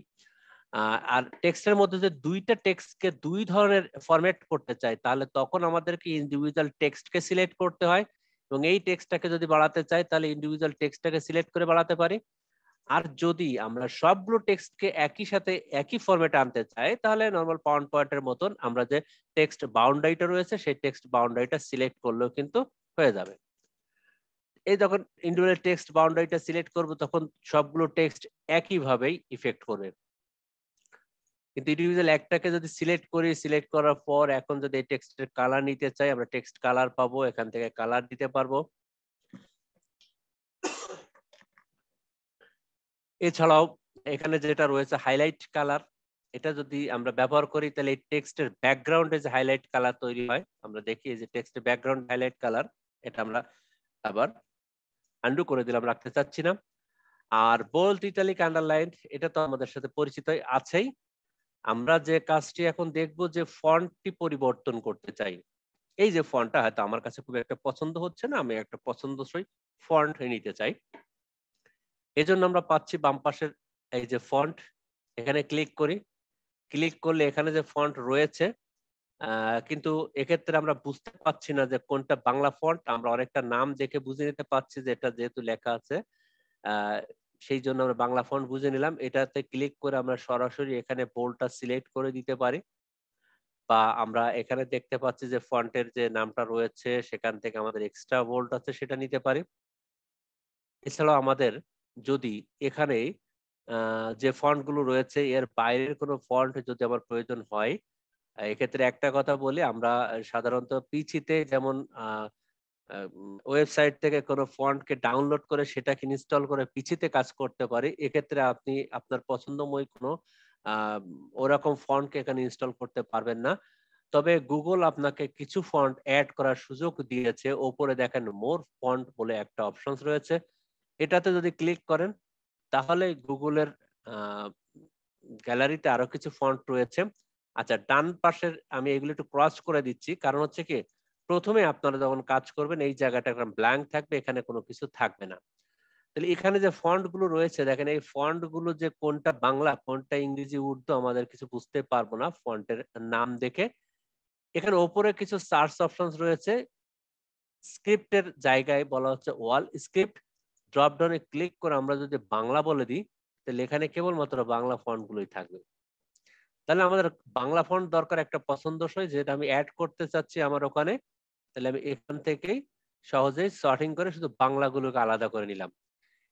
আর টেক্সটের মধ্যে যে দুইটা টেক্সটকে দুই ধরনের ফরম্যাট করতে চাই তাহলে তখন আমাদেরকে ইন্ডিভিজুয়াল টেক্সটকে সিলেক্ট করতে হয় এবং এই টেক্সটটাকে যদি বাড়াতে চাই তাহলে ইন্ডিভিজুয়াল টেক্সটটাকে সিলেক্ট করে বাড়াতে পারি আর যদি আমরা সবগুলো টেক্সটকে একই সাথে একই ফরম্যাটে আনতে চাই তাহলে নর্মাল পাউন্ড পয়েন্টের মতন আমরা যে টেক্সট বাউন্ডারিটা রয়েছে সেই টেক্সট বাউন্ডারিটা সিলেক্ট করলেও কিন্তু হয়ে যাবে এই যখন ইন্ডিভিজুয়াল টেক্সট বাউন্ডারিটা সিলেক্ট করব তখন সবগুলো টেক্সট একইভাবেই ইফেক্ট করবে কিন্তু ইন্ডিভিজুয়াল একটাকে যদি সিলেক্ট করি সিলেক্ট করার পর এখন যদি এই টেক্সটের কালার নিতে চাই আমরা টেক্সট কালার পাবো এখান থেকে কালার দিতে পারবো এছাড়াও এখানে যেটা রয়েছে হাইলাইট কালার এটা যদি আমরা ব্যবহার করি তাহলে এই টেক্সটের ব্যাকগ্রাউন্ডে যে হাইলাইট কালার তৈরি হয় আমরা দেখি যে টেক্সটের ব্যাকগ্রাউন্ড হাইলাইট কালার এটা আমরা আবার আন্ডু করে দিলাম রাখতে চাচ্ছি না আর বোল্ড ইটালিক আন্ডারলাইন এটা তো আমাদের সাথে পরিচিত আছেই আমরা যে কাজটি এখন দেখব যে ফন্টটি পরিবর্তন করতে চাই এই যে ফন্টটা হয়তো আমার কাছে খুব একটা পছন্দ হচ্ছে না আমি একটা পছন্দসই ফন্ট নিতে চাই এজন্য আমরা পাচ্ছি বাম পাশের এই যে ফন্ট এখানে ক্লিক করি ক্লিক করলে এখানে যে ফন্ট রয়েছে কিন্তু এক্ষেত্রে আমরা বুঝতে পাচ্ছি না যে কোনটা বাংলা ফন্ট আমরা অনেকটা নাম দেখে বুঝে নিতে পারছি যে এটা যেহেতু লেখা আছে সেই জন্য আমরা বাংলা ফন্ট বুঝে নিলাম এটাতে ক্লিক করে আমরা সরাসরি এখানে বোল্ডটা সিলেক্ট করে দিতে পারি বা আমরা এখানে দেখতে পাচ্ছি যে ফন্টের যে নামটা রয়েছে সেখান থেকে আমাদের এক্সট্রা বোল্ড আছে সেটা নিতে পারি এছাড়াও আমাদের যদি এখানে যে ফন্টগুলো রয়েছে এর বাইরের কোনো ফন্ট যদি আমার প্রয়োজন হয় এক্ষেত্রে একটা কথা বলি আমরা সাধারণত পিচিতে যেমন আহ ওয়েবসাইট থেকে কোনো ফন্টকে ডাউনলোড করে সেটাকে ইনস্টল করে পিছিতে কাজ করতে পারে এক্ষেত্রে আপনি আপনার পছন্দময় কোনো ওরকম ফন্টকে এখানে ইনস্টল করতে পারবেন না তবে গুগল আপনাকে কিছু ফন্ট অ্যাড করার সুযোগ দিয়েছে ওপরে দেখেন মোর ফন্ট বলে একটা অপশনস রয়েছে এটাতে যদি ক্লিক করেন তাহলে গুগলের গ্যালারিতে আরো কিছু ফন্ট রয়েছে আচ্ছা ডান পাশের আমি এগুলো একটু ক্রস করে দিচ্ছি কারণ হচ্ছে কি প্রথমে আপনারা যখন কাজ করবেন এই জায়গাটা ব্ল্যাঙ্ক থাকবে এখানে কোনো কিছু থাকবে না তাহলে এখানে যে ফন্ট গুলো রয়েছে দেখেন এই ফন্ট গুলো যে কোনটা বাংলা কোনটা ইংরেজি উর্দু আমাদের কিছু বুঝতে পারবো না ফন্টের নাম দেখে এখানে ওপরে কিছু সার্চ অপশন রয়েছে স্ক্রিপ্টের জায়গায় বলা হচ্ছে ওয়াল স্ক্রিপ্ট ড্রপ এ ক্লিক করে আমরা যদি বাংলা বলে দিই তাহলে এখানে কেবলমাত্র বাংলা ফন্ট গুলোই থাকবে তাহলে আমাদের বাংলা ফন্ট দরকার একটা পছন্দসই যেটা আমি অ্যাড করতে চাচ্ছি আমার ওখানে তাহলে আমি এখান থেকেই সহজেই সর্টিং করে শুধু বাংলাগুলোকে আলাদা করে নিলাম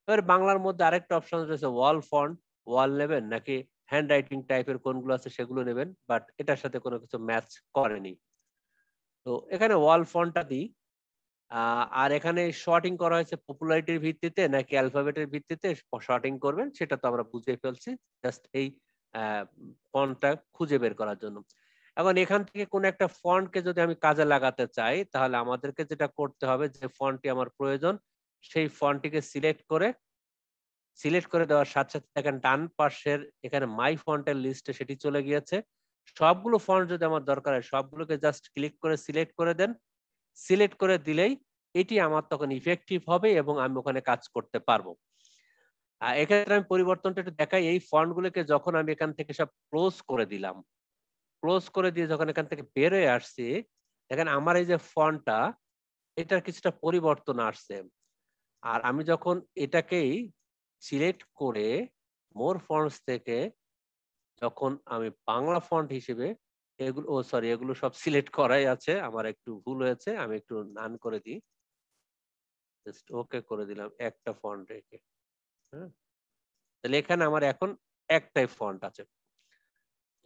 এবার বাংলার মধ্যে আরেকটা অপশন রয়েছে ওয়াল ফন্ট ওয়াল নেবেন নাকি হ্যান্ড রাইটিং টাইপের কোনগুলো আছে সেগুলো নেবেন বাট এটার সাথে কোনো কিছু ম্যাচ করেনি তো এখানে ওয়াল ফন্টটা দিই আর এখানে শর্টিং করা হয়েছে পপুলারিটির ভিত্তিতে নাকি অ্যালফাবেটের ভিত্তিতে শর্টিং করবেন সেটা তো আমরা বুঝে ফেলছি জাস্ট এই ফন্টটা খুঁজে বের করার জন্য এখন এখান থেকে কোন একটা ফন্টকে যদি আমি কাজে লাগাতে চাই তাহলে আমাদেরকে যেটা করতে হবে যে ফন্টটি আমার প্রয়োজন সেই ফন্টটিকে সিলেক্ট করে সিলেক্ট করে দেওয়ার সাথে সাথে দেখেন ডান পাশের এখানে মাই ফন্টের লিস্টে সেটি চলে গিয়েছে সবগুলো ফন্ট যদি আমার দরকার হয় সবগুলোকে জাস্ট ক্লিক করে সিলেক্ট করে দেন সিলেক্ট করে দিলেই এটি আমার তখন ইফেক্টিভ হবে এবং আমি ওখানে কাজ করতে পারবো এক্ষেত্রে আমি পরিবর্তনটা একটু দেখাই এই ফন্টগুলোকে যখন আমি এখান থেকে সব ক্লোজ করে দিলাম ক্লোজ করে দিয়ে যখন এখান থেকে বেরোয় আসছি এখানে আমার এই যে ফন্টটা এটার কিছুটা পরিবর্তন আসছে আর আমি যখন এটাকেই সিলেক্ট করে মোর ফন্টস থেকে যখন আমি বাংলা ফন্ট হিসেবে এগুলো ও সরি এগুলো সব সিলেক্ট করাই আছে আমার একটু ভুল হয়েছে আমি একটু নান করে দিই জাস্ট ওকে করে দিলাম একটা ফন্ট রেখে হ্যাঁ তাহলে এখানে আমার এখন একটাই ফন্ট আছে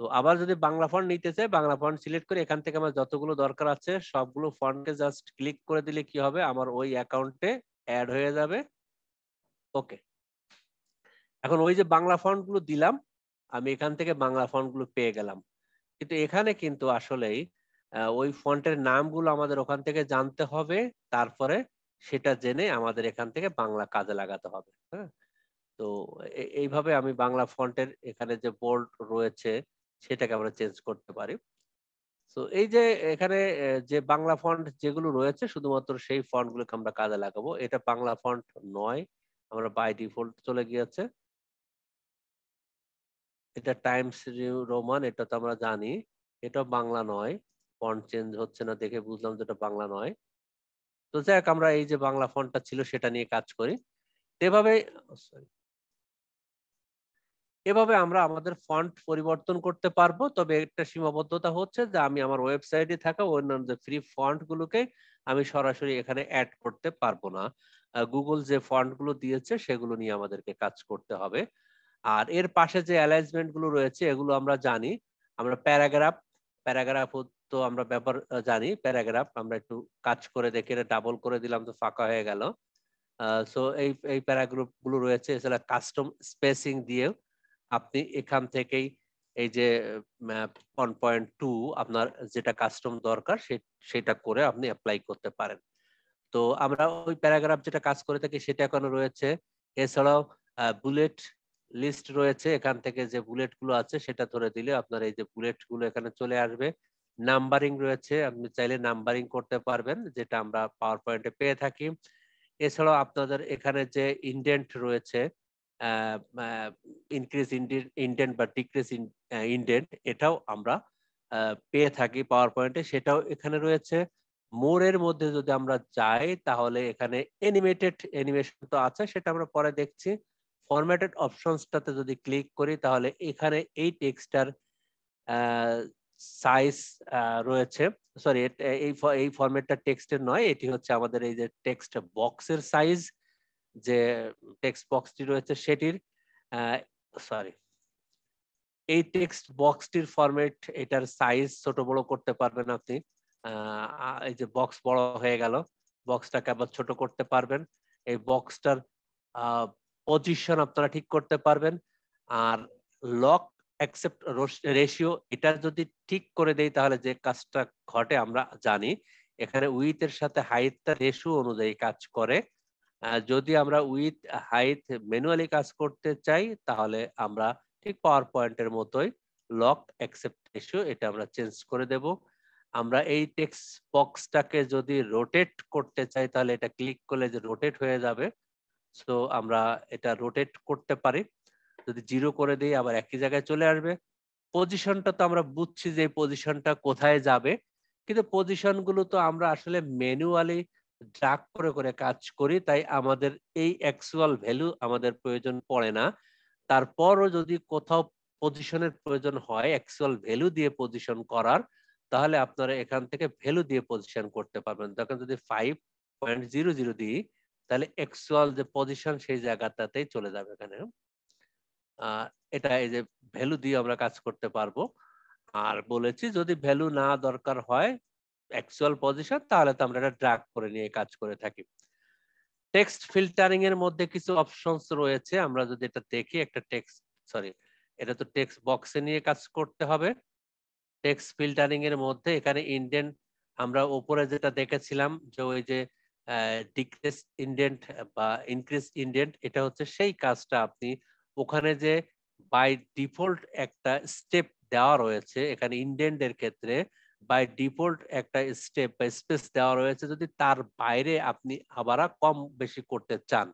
তো আবার যদি বাংলা ফন্ট নিতে চাই বাংলা ফন্ট সিলেক্ট করে এখান থেকে আমার যতগুলো দরকার আছে সবগুলো ফন্টে জাস্ট ক্লিক করে দিলে কি হবে আমার ওই অ্যাকাউন্টে অ্যাড হয়ে যাবে ওকে এখন ওই যে বাংলা ফন্টগুলো দিলাম আমি এখান থেকে বাংলা ফন্টগুলো পেয়ে গেলাম কিন্তু এখানে কিন্তু আসলেই ওই ফন্টের নামগুলো আমাদের ওখান থেকে জানতে হবে তারপরে সেটা জেনে আমাদের এখান থেকে বাংলা কাজে লাগাতে হবে হ্যাঁ তো এইভাবে আমি বাংলা ফন্টের এখানে যে বোর্ড রয়েছে সেটাকে আমরা চেঞ্জ করতে পারি তো এই যে এখানে যে বাংলা ফন্ট যেগুলো রয়েছে শুধুমাত্র সেই গুলোকে আমরা কাজে লাগাবো এটা বাংলা ফন্ট নয় আমরা বাই ডিফল্ট চলে গিয়েছে এটা টাইমস রোমান এটা তো আমরা জানি এটা বাংলা নয় ফন্ট চেঞ্জ হচ্ছে না দেখে বুঝলাম যে এটা বাংলা নয় তো যাক আমরা এই যে বাংলা ফন্টটা ছিল সেটা নিয়ে কাজ করি এভাবে সরি এভাবে আমরা আমাদের ফন্ট পরিবর্তন করতে পারবো তবে একটা সীমাবদ্ধতা হচ্ছে যে আমি আমার ওয়েবসাইটে থাকা অন্যান্য যে ফ্রি ফন্টগুলোকে আমি সরাসরি এখানে অ্যাড করতে পারবো না গুগল যে ফন্টগুলো দিয়েছে সেগুলো নিয়ে আমাদেরকে কাজ করতে হবে আর এর পাশে যে গুলো রয়েছে এগুলো আমরা জানি আমরা প্যারাগ্রাফ প্যারাগ্রাফ তো আমরা ব্যাপার জানি প্যারাগ্রাফ আমরা একটু কাজ করে দেখে ডাবল করে দিলাম তো ফাঁকা হয়ে গেল সো এই এই প্যারাগ্রাফগুলো রয়েছে এছাড়া কাস্টম স্পেসিং দিয়েও আপনি এখান থেকেই এই যে ওয়ান পয়েন্ট টু আপনার যেটা কাস্টম দরকার সেটা করে আপনি অ্যাপ্লাই করতে পারেন তো আমরা ওই প্যারাগ্রাফ যেটা কাজ করে থাকি সেটা এখনো রয়েছে এছাড়াও বুলেট লিস্ট রয়েছে এখান থেকে যে বুলেট গুলো আছে সেটা ধরে দিলে আপনার এই যে বুলেট গুলো এখানে চলে আসবে নাম্বারিং রয়েছে আপনি চাইলে নাম্বারিং করতে পারবেন যেটা আমরা পাওয়ার পয়েন্টে পেয়ে থাকি এছাড়াও আপনাদের এখানে যে ইন্ডেন্ট রয়েছে ইনক্রিজ ইন্ডেন্ট বা ডিক্রিজ ইন্ডেন্ট এটাও আমরা পেয়ে থাকি পাওয়ার পয়েন্টে সেটাও এখানে রয়েছে মোড়ের মধ্যে যদি আমরা যাই তাহলে এখানে অ্যানিমেটেড অ্যানিমেশন তো আছে সেটা আমরা পরে দেখছি ফরম্যাটেড অপশনসটাতে যদি ক্লিক করি তাহলে এখানে এই টেক্সটার সাইজ রয়েছে সরি এই এই ফরম্যাটটা টেক্সটের নয় এটি হচ্ছে আমাদের এই যে টেক্সট বক্সের সাইজ যে টেক্সট বক্সটি রয়েছে সেটির সরি এই টেক্সট বক্সটির ফরম্যাট এটার সাইজ ছোট বড় করতে পারবেন আপনি এই যে বক্স বড় হয়ে গেল বক্সটাকে আবার ছোট করতে পারবেন এই বক্সটার পজিশন আপনারা ঠিক করতে পারবেন আর লক অ্যাকসেপ্ট রেশিও এটা যদি ঠিক করে দেই তাহলে যে কাজটা ঘটে আমরা জানি এখানে উইথ এর সাথে হাইটটা রেশিও অনুযায়ী কাজ করে যদি আমরা উইথ হাইট ম্যানুয়ালি কাজ করতে চাই তাহলে আমরা ঠিক পাওয়ার পয়েন্টের মতোই লক অ্যাকসেপ্ট রেশিও এটা আমরা চেঞ্জ করে দেব আমরা এই টেক্সট বক্সটাকে যদি রোটেট করতে চাই তাহলে এটা ক্লিক করলে যে রোটেট হয়ে যাবে সো আমরা এটা রোটেট করতে পারি যদি জিরো করে দিই আবার একই জায়গায় চলে আসবে পজিশনটা তো আমরা বুঝছি যে পজিশনটা কোথায় যাবে কিন্তু পজিশনগুলো তো আমরা আসলে ম্যানুয়ালি ড্রাগ করে করে কাজ করি তাই আমাদের এই অ্যাকচুয়াল ভ্যালু আমাদের প্রয়োজন পড়ে না তারপরও যদি কোথাও পজিশনের প্রয়োজন হয় অ্যাকচুয়াল ভ্যালু দিয়ে পজিশন করার তাহলে আপনারা এখান থেকে ভ্যালু দিয়ে পজিশন করতে পারবেন তখন যদি ফাইভ পয়েন্ট জিরো জিরো দিই তাহলে অ্যাকচুয়াল যে পজিশন সেই জায়গাটাতেই চলে যাবে এখানে এটা এই যে ভ্যালু দিয়ে আমরা কাজ করতে পারবো আর বলেছি যদি ভ্যালু না দরকার হয় অ্যাকচুয়াল পজিশন তাহলে তো আমরা একটা ড্রাগ করে নিয়ে কাজ করে থাকি টেক্সট ফিল্টারিং এর মধ্যে কিছু অপশনস রয়েছে আমরা যদি এটা দেখি একটা টেক্সট সরি এটা তো টেক্সট বক্সে নিয়ে কাজ করতে হবে টেক্সট ফিল্টারিং এর মধ্যে এখানে ইন্ডেন্ট আমরা উপরে যেটা দেখেছিলাম যে ওই যে ডিক্রিস ইন্ডেন্ট বা ইনক্রিস ইন্ডেন্ট এটা হচ্ছে সেই কাজটা আপনি ওখানে যে বাই ডিফল্ট একটা স্টেপ দেওয়া রয়েছে এখানে ইন্ডেন্টের ক্ষেত্রে বাই ডিফল্ট একটা স্টেপ বা স্পেস দেওয়া রয়েছে যদি তার বাইরে আপনি আবার কম বেশি করতে চান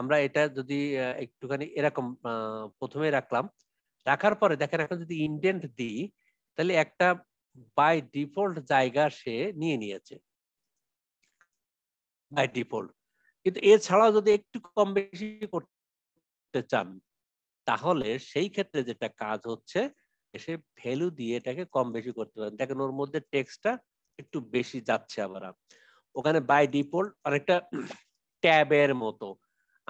আমরা এটা যদি একটুখানি এরকম প্রথমে রাখলাম রাখার পরে দেখেন এখন যদি ইন্ডেন্ট দিই তাহলে একটা বাই ডিফল্ট জায়গা সে নিয়ে নিয়েছে বাই ডিফল্ট কিন্তু এছাড়াও যদি একটু কম বেশি করতে চান তাহলে সেই ক্ষেত্রে যেটা কাজ হচ্ছে এসে ভ্যালু দিয়ে এটাকে কম বেশি করতে পারেন দেখেন ওর মধ্যে টেক্সটটা একটু বেশি যাচ্ছে আবার ওখানে বাই ডিফল্ট অনেকটা ট্যাবের মতো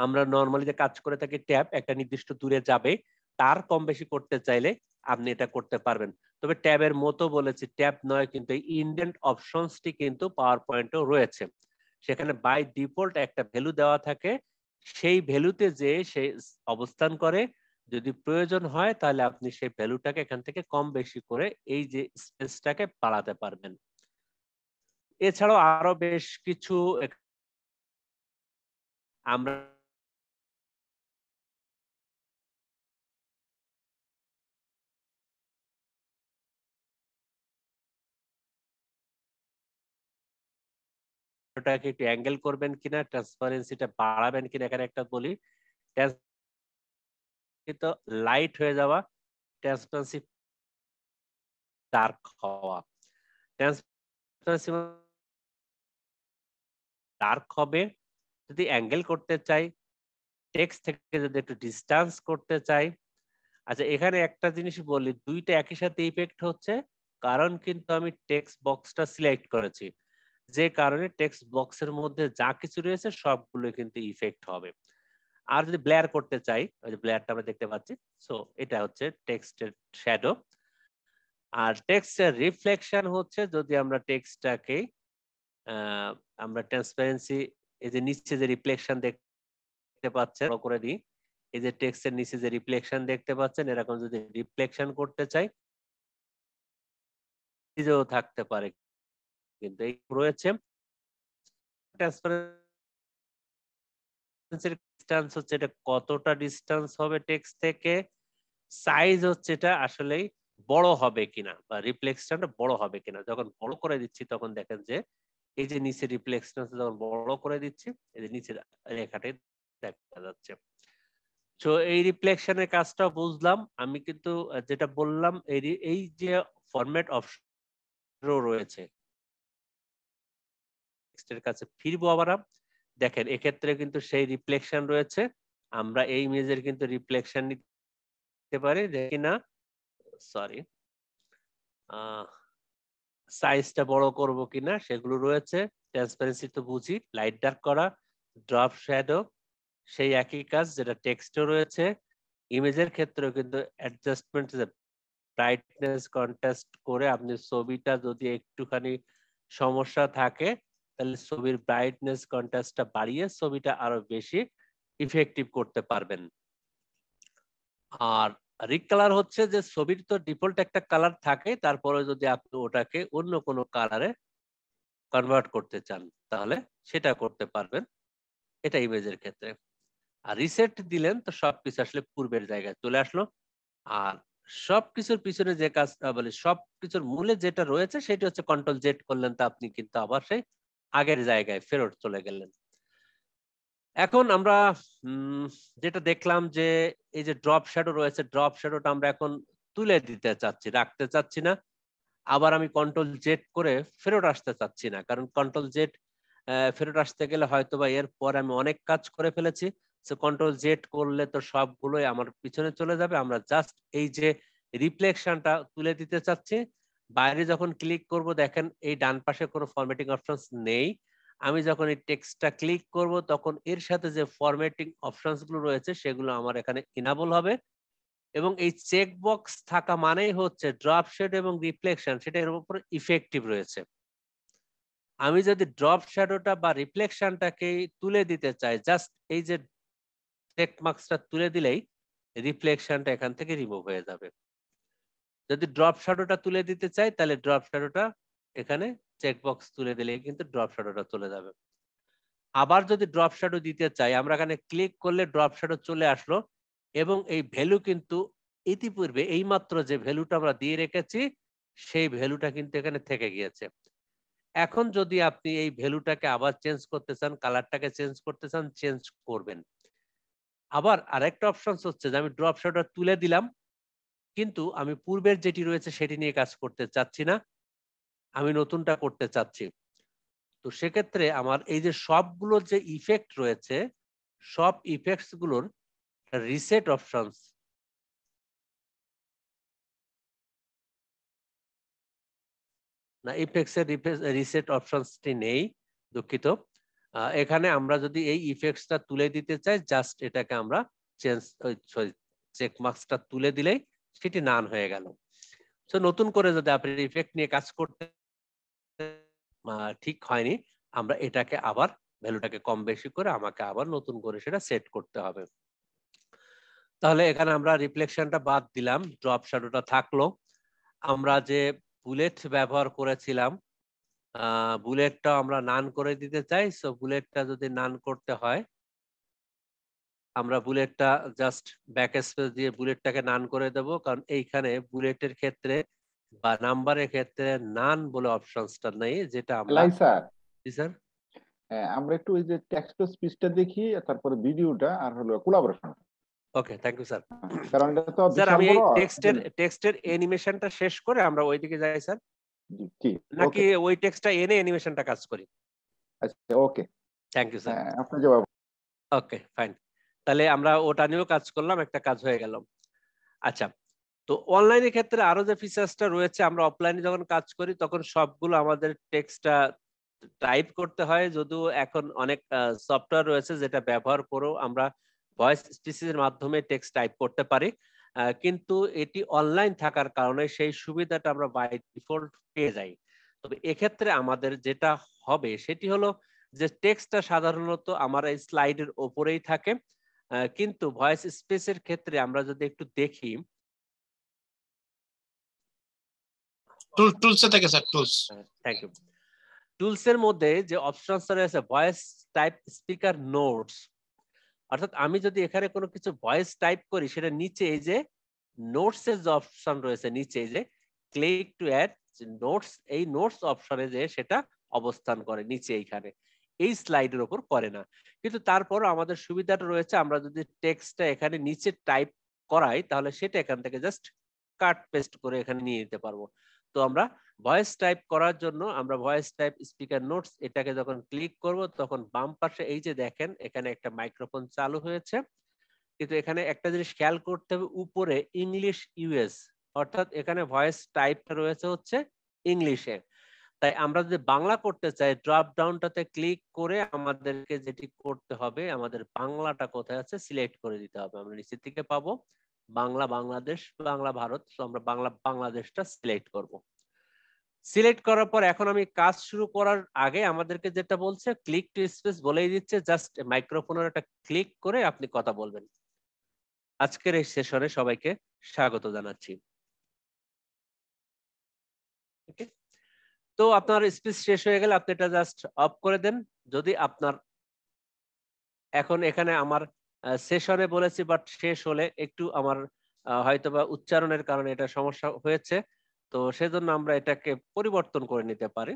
আমরা নর্মালি যে কাজ করে থাকি ট্যাব একটা নির্দিষ্ট দূরে যাবে তার কম বেশি করতে চাইলে আপনি এটা করতে পারবেন তবে ট্যাবের মতো বলেছি ট্যাব নয় কিন্তু ইন্ডেন্ট অপশনসটি কিন্তু পাওয়ার পয়েন্টও রয়েছে সেখানে বাই ডিফল্ট একটা ভ্যালু দেওয়া থাকে সেই ভ্যালুতে যে সে অবস্থান করে যদি প্রয়োজন হয় তাহলে আপনি সেই ভ্যালুটাকে এখান থেকে কম বেশি করে এই যে স্পেসটাকে বাড়াতে পারবেন এছাড়াও আরো বেশ কিছু আমরা একটু অ্যাঙ্গেল করবেন কিনা ট্রান্সপারেন্সিটা বাড়াবেন কিনা এখানে একটা বলি পরিবর্তিত লাইট হয়ে যাওয়া ট্রান্সপারেন্সি ডার্ক হওয়া ট্রান্সপারেন্সি ডার্ক হবে যদি অ্যাঙ্গেল করতে চাই টেক্সট থেকে যদি একটু ডিস্টেন্স করতে চাই আচ্ছা এখানে একটা জিনিস বলি দুইটা একই সাথে ইফেক্ট হচ্ছে কারণ কিন্তু আমি টেক্সট বক্সটা সিলেক্ট করেছি যে কারণে টেক্সট বক্সের মধ্যে যা কিছু রয়েছে সবগুলো কিন্তু ইফেক্ট হবে আর যদি ব্লেয়ার করতে চাই ওই যে ব্লেয়ারটা আমরা দেখতে পাচ্ছি সো এটা হচ্ছে টেক্সটের শ্যাডো আর টেক্সটের রিফ্লেকশন হচ্ছে যদি আমরা টেক্সটটাকে আমরা ট্রান্সপারেন্সি এই যে নিচে যে রিফ্লেকশন দেখতে পাচ্ছেন করে দিই এই যে টেক্সটের নিচে যে রিফ্লেকশন দেখতে পাচ্ছেন এরকম যদি রিফ্লেকশন করতে চাই নিজেও থাকতে পারে কিন্তু এই রয়েছে ট্রান্সপারেন্সির ডিস্টেন্স হচ্ছে এটা কতটা ডিস্টেন্স হবে টেক্সট থেকে সাইজ হচ্ছে এটা আসলেই বড় হবে কিনা বা রিফ্লেকশনটা বড় হবে কিনা যখন বড় করে দিচ্ছি তখন দেখেন যে এই যে নিচে রিফ্লেকশন যখন বড় করে দিচ্ছি এই যে নিচের রেখাটি দেখা যাচ্ছে তো এই রিফ্লেকশনের কাজটা বুঝলাম আমি কিন্তু যেটা বললাম এই এই যে ফরম্যাট অপশন রয়েছে টেক্সটের কাছে ফিরবো আবার দেখেন এক্ষেত্রে কিন্তু সেই রিফ্লেকশন রয়েছে আমরা এই ইমেজের কিন্তু রিফ্লেকশন নিতে পারি দেখি না সরি সাইজটা বড় করব কিনা সেগুলো রয়েছে ট্রান্সপারেন্সি তো বুঝি লাইট ডার্ক করা ড্রপ শ্যাডো সেই একই কাজ যেটা টেক্সটও রয়েছে ইমেজের ক্ষেত্রেও কিন্তু অ্যাডজাস্টমেন্ট ব্রাইটনেস কন্ট্রাস্ট করে আপনি ছবিটা যদি একটুখানি সমস্যা থাকে তাহলে ছবির ব্রাইটনেস কন্ট্রাস্টটা বাড়িয়ে ছবিটা আরো বেশি ইফেক্টিভ করতে পারবেন আর রিক কালার হচ্ছে যে ছবির তো ডিফল্ট একটা কালার থাকে তারপরে যদি আপনি ওটাকে অন্য কোনো কালারে কনভার্ট করতে চান তাহলে সেটা করতে পারবেন এটা ইমেজের ক্ষেত্রে আর রিসেট দিলেন তো সব কিছু আসলে পূর্বের জায়গায় চলে আসলো আর সবকিছুর পিছনে যে কাজ সব মানে সবকিছুর মূলে যেটা রয়েছে সেটা হচ্ছে কন্ট্রোল জেড করলেন তা আপনি কিন্তু আবার সেই আগের জায়গায় ফেরত চলে গেলেন এখন আমরা যেটা দেখলাম যে এই যে ড্রপ শ্যাডো রয়েছে ড্রপ শ্যাডোটা আমরা এখন তুলে দিতে চাচ্ছি রাখতে চাচ্ছি না আবার আমি কন্ট্রোল জেট করে ফেরত আসতে চাচ্ছি না কারণ কন্ট্রোল জেট ফেরত আসতে গেলে হয়তো বা এরপর আমি অনেক কাজ করে ফেলেছি সে কন্ট্রোল জেট করলে তো সবগুলোই আমার পিছনে চলে যাবে আমরা জাস্ট এই যে রিফ্লেকশনটা তুলে দিতে চাচ্ছি বাইরে যখন ক্লিক করব দেখেন এই ডান পাশে কোনো ফরম্যাটিং অপশনস নেই আমি যখন এই টেক্সটটা ক্লিক করব তখন এর সাথে যে ফরম্যাটিং অপশনসগুলো রয়েছে সেগুলো আমার এখানে ইনাবল হবে এবং এই চেক বক্স থাকা মানেই হচ্ছে ড্রপ শেড এবং রিফ্লেকশন সেটা এর উপর ইফেক্টিভ রয়েছে আমি যদি ড্রপ শ্যাডোটা বা রিফ্লেকশনটাকে তুলে দিতে চাই জাস্ট এই যে চেক মার্কসটা তুলে দিলেই রিফ্লেকশনটা এখান থেকে রিমুভ হয়ে যাবে যদি ড্রপ শ্যাডোটা তুলে দিতে চাই তাহলে ড্রপ শ্যাডোটা এখানে চেকবক্স তুলে দিলে কিন্তু ড্রপ শ্যাডোটা চলে যাবে আবার যদি ড্রপ শ্যাডো দিতে চাই আমরা এখানে ক্লিক করলে ড্রপ শ্যাডো চলে আসলো এবং এই ভ্যালু কিন্তু ইতিপূর্বে এই মাত্র যে ভ্যালুটা আমরা দিয়ে রেখেছি সেই ভ্যালুটা কিন্তু এখানে থেকে গিয়েছে এখন যদি আপনি এই ভ্যালুটাকে আবার চেঞ্জ করতে চান কালারটাকে চেঞ্জ করতে চান চেঞ্জ করবেন আবার আরেকটা অপশন হচ্ছে যে আমি ড্রপ শ্যাডো তুলে দিলাম কিন্তু আমি পূর্বের যেটি রয়েছে সেটি নিয়ে কাজ করতে চাচ্ছি না আমি নতুনটা করতে চাচ্ছি তো সেক্ষেত্রে আমার এই যে সবগুলো যে ইফেক্ট রয়েছে সব ইফেক্টস গুলোর রিসেট অপশনস না ইফেক্টসের রিসেট অপশনসটি নেই দুঃখিত এখানে আমরা যদি এই ইফেক্টসটা তুলে দিতে চাই জাস্ট এটাকে আমরা চেঞ্জ চেক মার্কসটা তুলে দিলেই সেটি নান হয়ে গেল তো নতুন করে যদি আপনি ইফেক্ট নিয়ে কাজ করতে ঠিক হয়নি আমরা এটাকে আবার ভ্যালুটাকে কম বেশি করে আমাকে আবার নতুন করে সেটা সেট করতে হবে তাহলে এখানে আমরা রিফ্লেকশনটা বাদ দিলাম ড্রপ শ্যাডোটা থাকলো আমরা যে বুলেট ব্যবহার করেছিলাম বুলেটটা আমরা নান করে দিতে চাই সো বুলেটটা যদি নান করতে হয় আমরা বুলেটটা জাস্ট ব্যাক স্পেস দিয়ে বুলেটটাকে নান করে দেব কারণ এইখানে বুলেটের ক্ষেত্রে বা নাম্বারের ক্ষেত্রে নান বলে অপশনসটা নেই যেটা আমরা স্যার জি স্যার আমরা একটু ওই যে টেক্সট টু স্পিচটা দেখি তারপরে ভিডিওটা আর হলো collaboration okay thank you sir কারণ এটা তো স্যার আমি টেক্সটের টেক্সটের অ্যানিমেশনটা শেষ করে আমরা ওইদিকে যাই স্যার জি নাকি ওই টেক্সটটা এনে অ্যানিমেশনটা কাজ করি আচ্ছা ওকে থ্যাংক ইউ স্যার আপনার জবাব ওকে ফাইন তাহলে আমরা ওটা নিয়েও কাজ করলাম একটা কাজ হয়ে গেল আচ্ছা তো অনলাইনের ক্ষেত্রে আরো যে ফিচার্সটা রয়েছে আমরা অফলাইনে যখন কাজ করি তখন সবগুলো আমাদের টেক্সটটা টাইপ করতে হয় যদিও এখন অনেক সফটওয়্যার রয়েছে যেটা ব্যবহার করেও আমরা ভয়েস স্পিচের মাধ্যমে টেক্সট টাইপ করতে পারি কিন্তু এটি অনলাইন থাকার কারণে সেই সুবিধাটা আমরা বাই ডিফল্ট পেয়ে যাই তবে এক্ষেত্রে আমাদের যেটা হবে সেটি হলো যে টেক্সটটা সাধারণত আমার এই স্লাইডের ওপরেই থাকে কিন্তু ভয়েস স্পেসের ক্ষেত্রে আমরা যদি একটু দেখি স্যার টুলস থ্যাংক ইউ টুলসের মধ্যে যে ভয়েস টাইপ স্পিকার নোটস অর্থাৎ আমি যদি এখানে কোনো কিছু ভয়েস টাইপ করি সেটা নিচে এই যে নোটসের যে অপশন রয়েছে নিচে এই যে ক্লিক টু অ্যাড নোটস এই নোটস অপশনে যে সেটা অবস্থান করে নিচে এইখানে এই স্লাইডের ওপর করে না কিন্তু তারপর আমাদের সুবিধাটা রয়েছে আমরা যদি টেক্সটটা এখানে নিচে টাইপ করাই তাহলে সেটা এখান থেকে জাস্ট কাট পেস্ট করে এখানে নিয়ে নিতে পারবো তো আমরা ভয়েস টাইপ করার জন্য আমরা ভয়েস টাইপ স্পিকার নোটস এটাকে যখন ক্লিক করব তখন বাম পাশে এই যে দেখেন এখানে একটা মাইক্রোফোন চালু হয়েছে কিন্তু এখানে একটা জিনিস খেয়াল করতে হবে উপরে ইংলিশ ইউএস অর্থাৎ এখানে ভয়েস টাইপটা রয়েছে হচ্ছে ইংলিশে তাই আমরা যদি বাংলা করতে চাই ড্রপ ডাউনটাতে ক্লিক করে আমাদেরকে যেটি করতে হবে আমাদের বাংলাটা কোথায় আছে সিলেক্ট করে দিতে হবে আমরা নিচের থেকে পাবো বাংলা বাংলাদেশ বাংলা ভারত আমরা বাংলা বাংলাদেশটা সিলেক্ট করব। সিলেক্ট করার পর এখন আমি কাজ শুরু করার আগে আমাদেরকে যেটা বলছে ক্লিক টু স্পেস বলেই দিচ্ছে জাস্ট মাইক্রোফোনের একটা ক্লিক করে আপনি কথা বলবেন আজকের এই সেশনে সবাইকে স্বাগত জানাচ্ছি তো আপনার স্পিচ শেষ হয়ে গেলে আপনি এটা জাস্ট অফ করে দেন যদি আপনার এখন এখানে আমার সেশনে বলেছি বাট শেষ হলে একটু আমার হয়তোবা উচ্চারণের কারণে এটা সমস্যা হয়েছে তো সেজন্য আমরা এটাকে পরিবর্তন করে নিতে পারি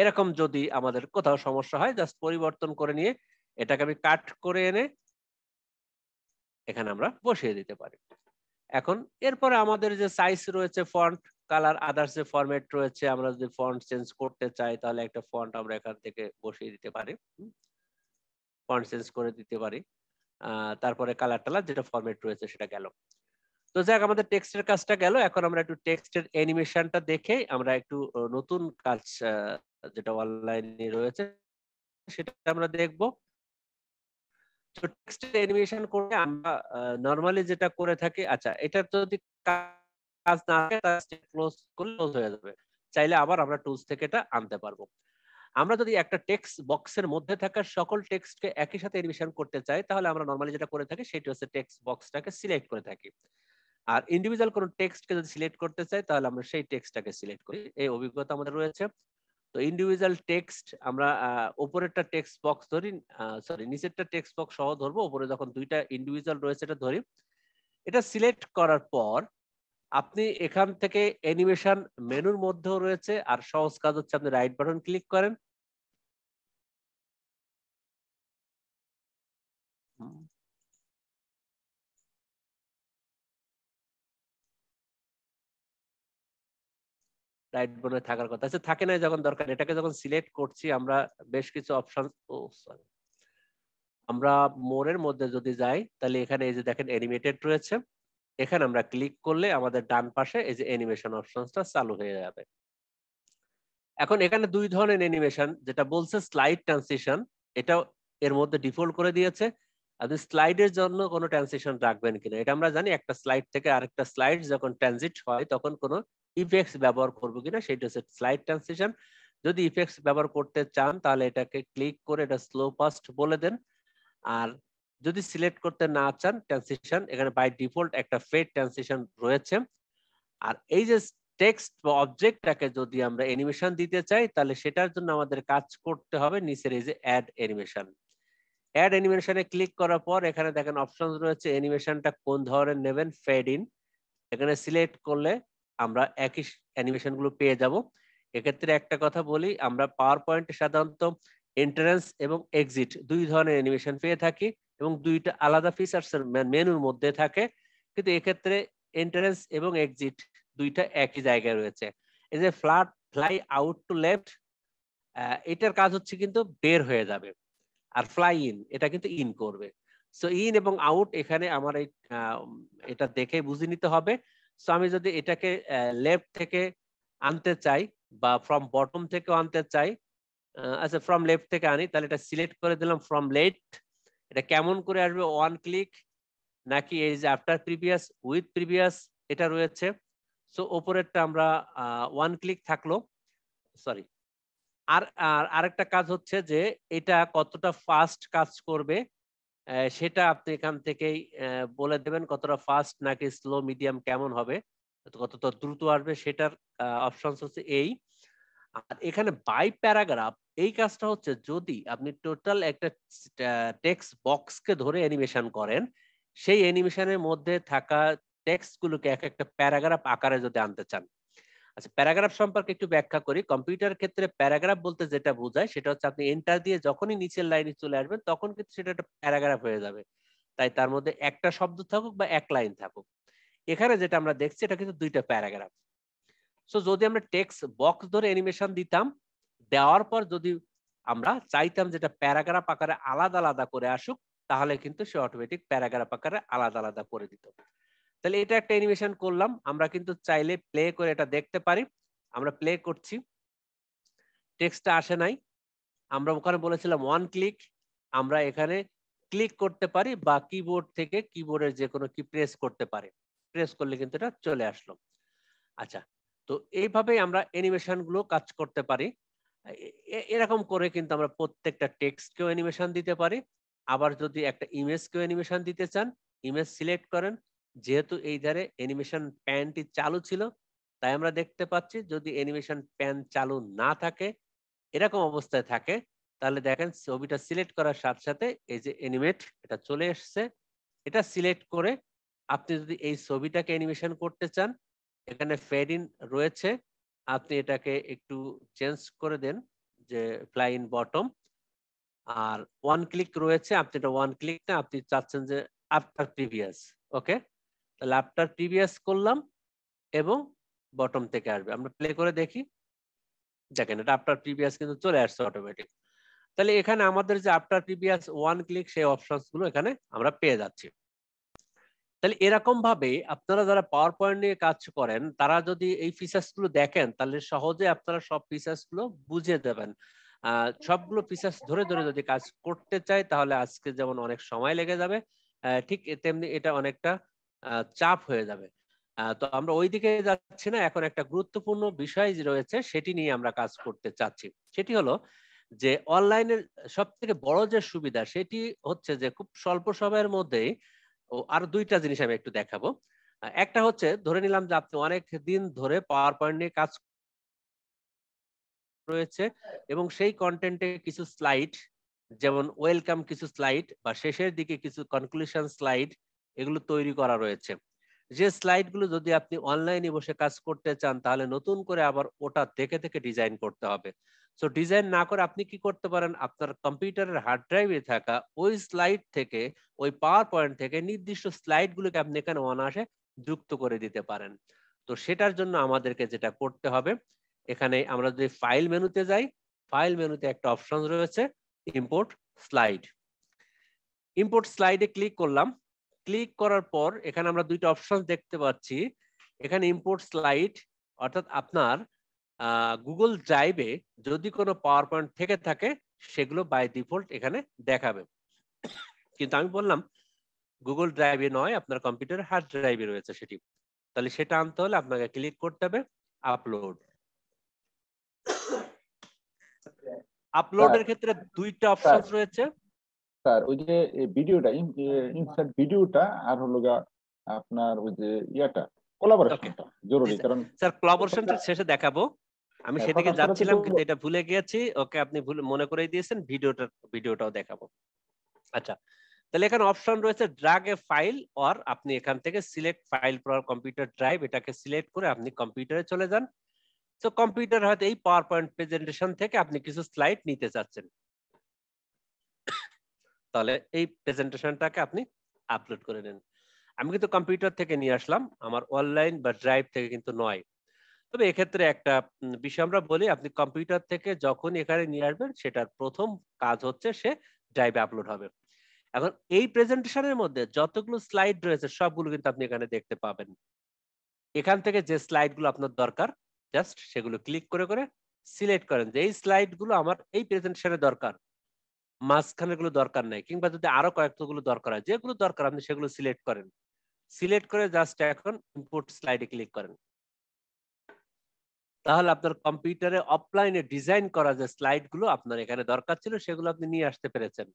এরকম যদি আমাদের কোথাও সমস্যা হয় জাস্ট পরিবর্তন করে নিয়ে এটাকে আমি কাট করে এনে এখানে আমরা বসিয়ে দিতে পারি এখন এরপরে আমাদের যে সাইজ রয়েছে ফন্ট কালার আদার্স যে ফরম্যাট রয়েছে আমরা যদি ফন্ট চেঞ্জ করতে চাই তাহলে একটা ফন্ট আমরা এখান থেকে বসিয়ে দিতে পারি ফন্ট চেঞ্জ করে দিতে পারি তারপরে কালার টালার যেটা ফরম্যাট রয়েছে সেটা গেল তো যাক আমাদের টেক্সটের কাজটা গেল এখন আমরা একটু টেক্সটের অ্যানিমেশনটা দেখে আমরা একটু নতুন কাজ যেটা অনলাইনে রয়েছে সেটা আমরা দেখব তো টেক্সট অ্যানিমেশন করে আমরা নরমালি যেটা করে থাকি আচ্ছা এটা যদি কাজ না ক্লোজ ক্লোজ হয়ে যাবে চাইলে আবার আমরা টুলস থেকে এটা আনতে পারবো আমরা যদি একটা টেক্সট বক্সের মধ্যে থাকা সকল টেক্সটকে একই সাথে এডমিশন করতে চাই তাহলে আমরা নর্মালি যেটা করে থাকি সেটি হচ্ছে টেক্সট বক্সটাকে সিলেক্ট করে থাকি আর ইন্ডিভিজুয়াল কোনো টেক্সটকে যদি সিলেক্ট করতে চাই তাহলে আমরা সেই টেক্সটটাকে সিলেক্ট করি এই অভিজ্ঞতা আমাদের রয়েছে তো ইন্ডিভিজুয়াল টেক্সট আমরা উপরেরটা টেক্সট বক্স ধরি সরি নিচেরটা টেক্সট বক্স সহ ধরবো উপরে যখন দুইটা ইন্ডিভিজুয়াল রয়েছে এটা ধরি এটা সিলেক্ট করার পর আপনি এখান থেকে অ্যানিমেশন মেনুর মধ্যেও রয়েছে আর সহজ কাজ হচ্ছে আপনি রাইট বাটন ক্লিক করেন রাইট বোর্ডে থাকার কথা আছে আচ্ছা, থাকে না যখন দরকার এটাকে যখন সিলেক্ট করছি আমরা বেশ কিছু অপশন ও সরি আমরা মোরের মধ্যে যদি যাই তাহলে এখানে এই যে দেখেন অ্যানিমেটেড রয়েছে এখানে আমরা ক্লিক করলে আমাদের ডান পাশে এই যে অ্যানিমেশন অপশনসটা চালু হয়ে যাবে এখন এখানে দুই ধরনের অ্যানিমেশন যেটা বলছে স্লাইড ট্রানসিশন এটা এর মধ্যে ডিফল্ট করে দিয়েছে আপনি স্লাইডের জন্য কোনো ট্রানসিশন রাখবেন কিনা এটা আমরা জানি একটা স্লাইড থেকে আরেকটা স্লাইড যখন ট্রানজিট হয় তখন কোনো ইফেক্টস ব্যবহার করবো কিনা সেটা হচ্ছে স্লাইড ট্রান্সলেশন যদি ইফেক্টস ব্যবহার করতে চান তাহলে এটাকে ক্লিক করে এটা স্লো ফাস্ট বলে দেন আর যদি সিলেক্ট করতে না চান ট্রান্সলেশন এখানে বাই ডিফল্ট একটা ফেড ট্রান্সলেশন রয়েছে আর এই যে টেক্সট বা অবজেক্টটাকে যদি আমরা অ্যানিমেশন দিতে চাই তাহলে সেটার জন্য আমাদের কাজ করতে হবে নিচের এই যে অ্যাড অ্যানিমেশন অ্যাড অ্যানিমেশনে ক্লিক করার পর এখানে দেখেন অপশন রয়েছে অ্যানিমেশনটা কোন ধরনের নেবেন ফেড ইন এখানে সিলেক্ট করলে আমরা একই অ্যানিমেশন গুলো পেয়ে যাব এক্ষেত্রে একটা কথা বলি আমরা পাওয়ার পয়েন্ট সাধারণত এন্ট্রান্স এবং এক্সিট দুই ধরনের অ্যানিমেশন পেয়ে থাকি এবং দুইটা আলাদা ফিচার্স মেনুর মধ্যে থাকে কিন্তু এক্ষেত্রে এন্ট্রান্স এবং এক্সিট দুইটা একই জায়গায় রয়েছে এই যে flat fly out to left এটার কাজ হচ্ছে কিন্তু বের হয়ে যাবে আর ফ্লাই ইন এটা কিন্তু ইন করবে সো ইন এবং আউট এখানে আমার এই এটা দেখে বুঝে নিতে হবে সো আমি যদি এটাকে লেফট থেকে আনতে চাই বা ফ্রম বটম থেকে আনতে চাই আচ্ছা ফ্রম লেফট থেকে আনি তাহলে এটা সিলেক্ট করে দিলাম ফ্রম লেট এটা কেমন করে আসবে ওয়ান ক্লিক নাকি এই যে আফটার প্রিভিয়াস উইথ প্রিভিয়াস এটা রয়েছে সো ওপরেরটা আমরা ওয়ান ক্লিক থাকলো সরি আর আরেকটা কাজ হচ্ছে যে এটা কতটা ফাস্ট কাজ করবে সেটা আপনি এখান থেকেই বলে দেবেন কতটা ফাস্ট নাকি স্লো মিডিয়াম কেমন হবে কতটা দ্রুত আসবে সেটার অপশন হচ্ছে এই আর এখানে বাই প্যারাগ্রাফ এই কাজটা হচ্ছে যদি আপনি টোটাল একটা টেক্সট বক্সকে ধরে অ্যানিমেশন করেন সেই অ্যানিমেশনের মধ্যে থাকা টেক্সটগুলোকে এক একটা প্যারাগ্রাফ আকারে যদি আনতে চান আচ্ছা প্যারাগ্রাফ সম্পর্কে একটু ব্যাখ্যা করি কম্পিউটার ক্ষেত্রে প্যারাগ্রাফ বলতে যেটা বোঝায় সেটা হচ্ছে আপনি এন্টার দিয়ে যখনই নিচের লাইনে চলে আসবেন তখন কিন্তু সেটা একটা প্যারাগ্রাফ হয়ে যাবে তাই তার মধ্যে একটা শব্দ থাকুক বা এক লাইন থাকুক এখানে যেটা আমরা দেখছি এটা কিন্তু দুইটা প্যারাগ্রাফ সো যদি আমরা টেক্সট বক্স ধরে অ্যানিমেশন দিতাম দেওয়ার পর যদি আমরা চাইতাম যেটা প্যারাগ্রাফ আকারে আলাদা আলাদা করে আসুক তাহলে কিন্তু সে অটোমেটিক প্যারাগ্রাফ আকারে আলাদা আলাদা করে দিত তাহলে এটা একটা অ্যানিমেশন করলাম আমরা কিন্তু চাইলে প্লে করে এটা দেখতে পারি আমরা প্লে করছি টেক্সটটা আসে নাই আমরা ওখানে বলেছিলাম ওয়ান ক্লিক আমরা এখানে ক্লিক করতে পারি বা কিবোর্ড থেকে কিবোর্ডের যে কোনো কি প্রেস করতে পারে প্রেস করলে কিন্তু এটা চলে আসলো আচ্ছা তো এইভাবেই আমরা অ্যানিমেশনগুলো কাজ করতে পারি এরকম করে কিন্তু আমরা প্রত্যেকটা টেক্সটকেও অ্যানিমেশন দিতে পারি আবার যদি একটা ইমেজকেও অ্যানিমেশন দিতে চান ইমেজ সিলেক্ট করেন যেহেতু এই ধারে অ্যানিমেশন প্যানটি চালু ছিল তাই আমরা দেখতে পাচ্ছি যদি অ্যানিমেশন প্যান চালু না থাকে এরকম অবস্থায় থাকে তাহলে দেখেন ছবিটা সিলেক্ট করার সাথে সাথে এই যে অ্যানিমেট এটা চলে এসছে এটা সিলেক্ট করে আপনি যদি এই ছবিটাকে অ্যানিমেশন করতে চান এখানে ফেড ইন রয়েছে আপনি এটাকে একটু চেঞ্জ করে দেন যে ফ্লাই ইন বটম আর ওয়ান ক্লিক রয়েছে আপনি এটা ওয়ান ক্লিক না আপনি চাচ্ছেন যে আফটার প্রিভিয়াস ওকে তাহলে প্রিভিয়াস করলাম এবং বটম থেকে আসবে আমরা প্লে করে দেখি দেখেন এটা আফটার প্রিভিয়াস কিন্তু চলে আসছে অটোমেটিক তাহলে এখানে আমাদের যে আফটার প্রিভিয়াস ওয়ান ক্লিক সেই অপশনস গুলো এখানে আমরা পেয়ে যাচ্ছি তাহলে এরকম ভাবে আপনারা যারা পাওয়ার পয়েন্ট নিয়ে কাজ করেন তারা যদি এই ফিচার্স গুলো দেখেন তাহলে সহজে আপনারা সব ফিচার্স গুলো বুঝে দেবেন সবগুলো ফিচার্স ধরে ধরে যদি কাজ করতে চাই তাহলে আজকে যেমন অনেক সময় লেগে যাবে ঠিক তেমনি এটা অনেকটা চাপ হয়ে যাবে তো আমরা ওই দিকে যাচ্ছি না এখন একটা গুরুত্বপূর্ণ বিষয় যে রয়েছে সেটি নিয়ে আমরা কাজ করতে চাচ্ছি সেটি হলো যে অনলাইনের সব থেকে বড় যে সুবিধা সেটি হচ্ছে যে খুব স্বল্প সময়ের মধ্যেই আর দুইটা জিনিস আমি একটু দেখাবো একটা হচ্ছে ধরে নিলাম যে আপনি অনেক দিন ধরে পাওয়ার পয়েন্ট নিয়ে কাজ রয়েছে এবং সেই কন্টেন্টে কিছু স্লাইড যেমন ওয়েলকাম কিছু স্লাইড বা শেষের দিকে কিছু কনক্লুশন স্লাইড এগুলো তৈরি করা রয়েছে যে স্লাইডগুলো যদি আপনি অনলাইনে বসে কাজ করতে চান তাহলে নতুন করে আবার ওটা দেখে দেখে ডিজাইন করতে হবে সো ডিজাইন না করে আপনি কি করতে পারেন আপনার কম্পিউটারের হার্ড ড্রাইভে থাকা ওই স্লাইড থেকে ওই পাওয়ার পয়েন্ট থেকে নির্দিষ্ট স্লাইডগুলোকে আপনি এখানে অনায়াসে যুক্ত করে দিতে পারেন তো সেটার জন্য আমাদেরকে যেটা করতে হবে এখানে আমরা যদি ফাইল মেনুতে যাই ফাইল মেনুতে একটা অপশন রয়েছে ইম্পোর্ট স্লাইড ইম্পোর্ট স্লাইডে ক্লিক করলাম ক্লিক করার পর এখানে আমরা দুইটা অপশন দেখতে পাচ্ছি এখানে ইম্পোর্ট স্লাইড অর্থাৎ আপনার গুগল ড্রাইভে যদি কোনো পাওয়ার পয়েন্ট থেকে থাকে সেগুলো বাই ডিফল্ট এখানে দেখাবে কিন্তু আমি বললাম গুগল ড্রাইভে নয় আপনার কম্পিউটার হার্ড ড্রাইভে রয়েছে সেটি তাহলে সেটা আনতে হলে আপনাকে ক্লিক করতে হবে আপলোড আপলোডের ক্ষেত্রে দুইটা অপশন রয়েছে স্যার ওই যে ভিডিওটা ইনসার্ট ভিডিওটা আর হলো আপনার ওই যে ইয়াটা কোলাবোরেশনটা জরুরি কারণ স্যার কোলাবোরেশনটা শেষে দেখাবো আমি হ্যাঁ, সেদিকে যাচ্ছিলাম কিন্তু এটা ভুলে গিয়েছি ওকে আপনি ভুল মনে করে দিয়েছেন ভিডিওটা ভিডিওটাও দেখাবো আচ্ছা তাহলে এখানে অপশন রয়েছে ড্রাগ এ ফাইল অর আপনি এখান থেকে select file for computer drive এটাকে সিলেক্ট করে আপনি কম্পিউটারে চলে যান তো কম্পিউটার হয়তো এই পাওয়ার পয়েন্ট প্রেজেন্টেশন থেকে আপনি কিছু স্লাইড নিতে চাচ্ছেন তাহলে এই প্রেজেন্টেশনটাকে আপনি আপলোড করে নেন আমি কিন্তু কম্পিউটার থেকে নিয়ে আসলাম আমার অনলাইন বা ড্রাইভ থেকে কিন্তু নয় তবে এক্ষেত্রে একটা বিষয় আমরা বলি আপনি কম্পিউটার থেকে যখন এখানে নিয়ে আসবেন সেটার প্রথম কাজ হচ্ছে সে ড্রাইভে আপলোড হবে এখন এই প্রেজেন্টেশনের মধ্যে যতগুলো স্লাইড রয়েছে সবগুলো কিন্তু আপনি এখানে দেখতে পাবেন এখান থেকে যে স্লাইডগুলো আপনার দরকার জাস্ট সেগুলো ক্লিক করে করে সিলেক্ট করেন যে এই স্লাইডগুলো আমার এই প্রেজেন্টেশনে দরকার মাঝখানের গুলো দরকার নাই কিংবা যদি আরো কয়েকটা গুলো দরকার হয় যেগুলো দরকার আপনি সেগুলো সিলেক্ট করেন সিলেক্ট করে জাস্ট এখন ইনপুট স্লাইডে ক্লিক করেন তাহলে আপনার কম্পিউটারে অফলাইনে ডিজাইন করা যে স্লাইড গুলো আপনার এখানে দরকার ছিল সেগুলো আপনি নিয়ে আসতে পেরেছেন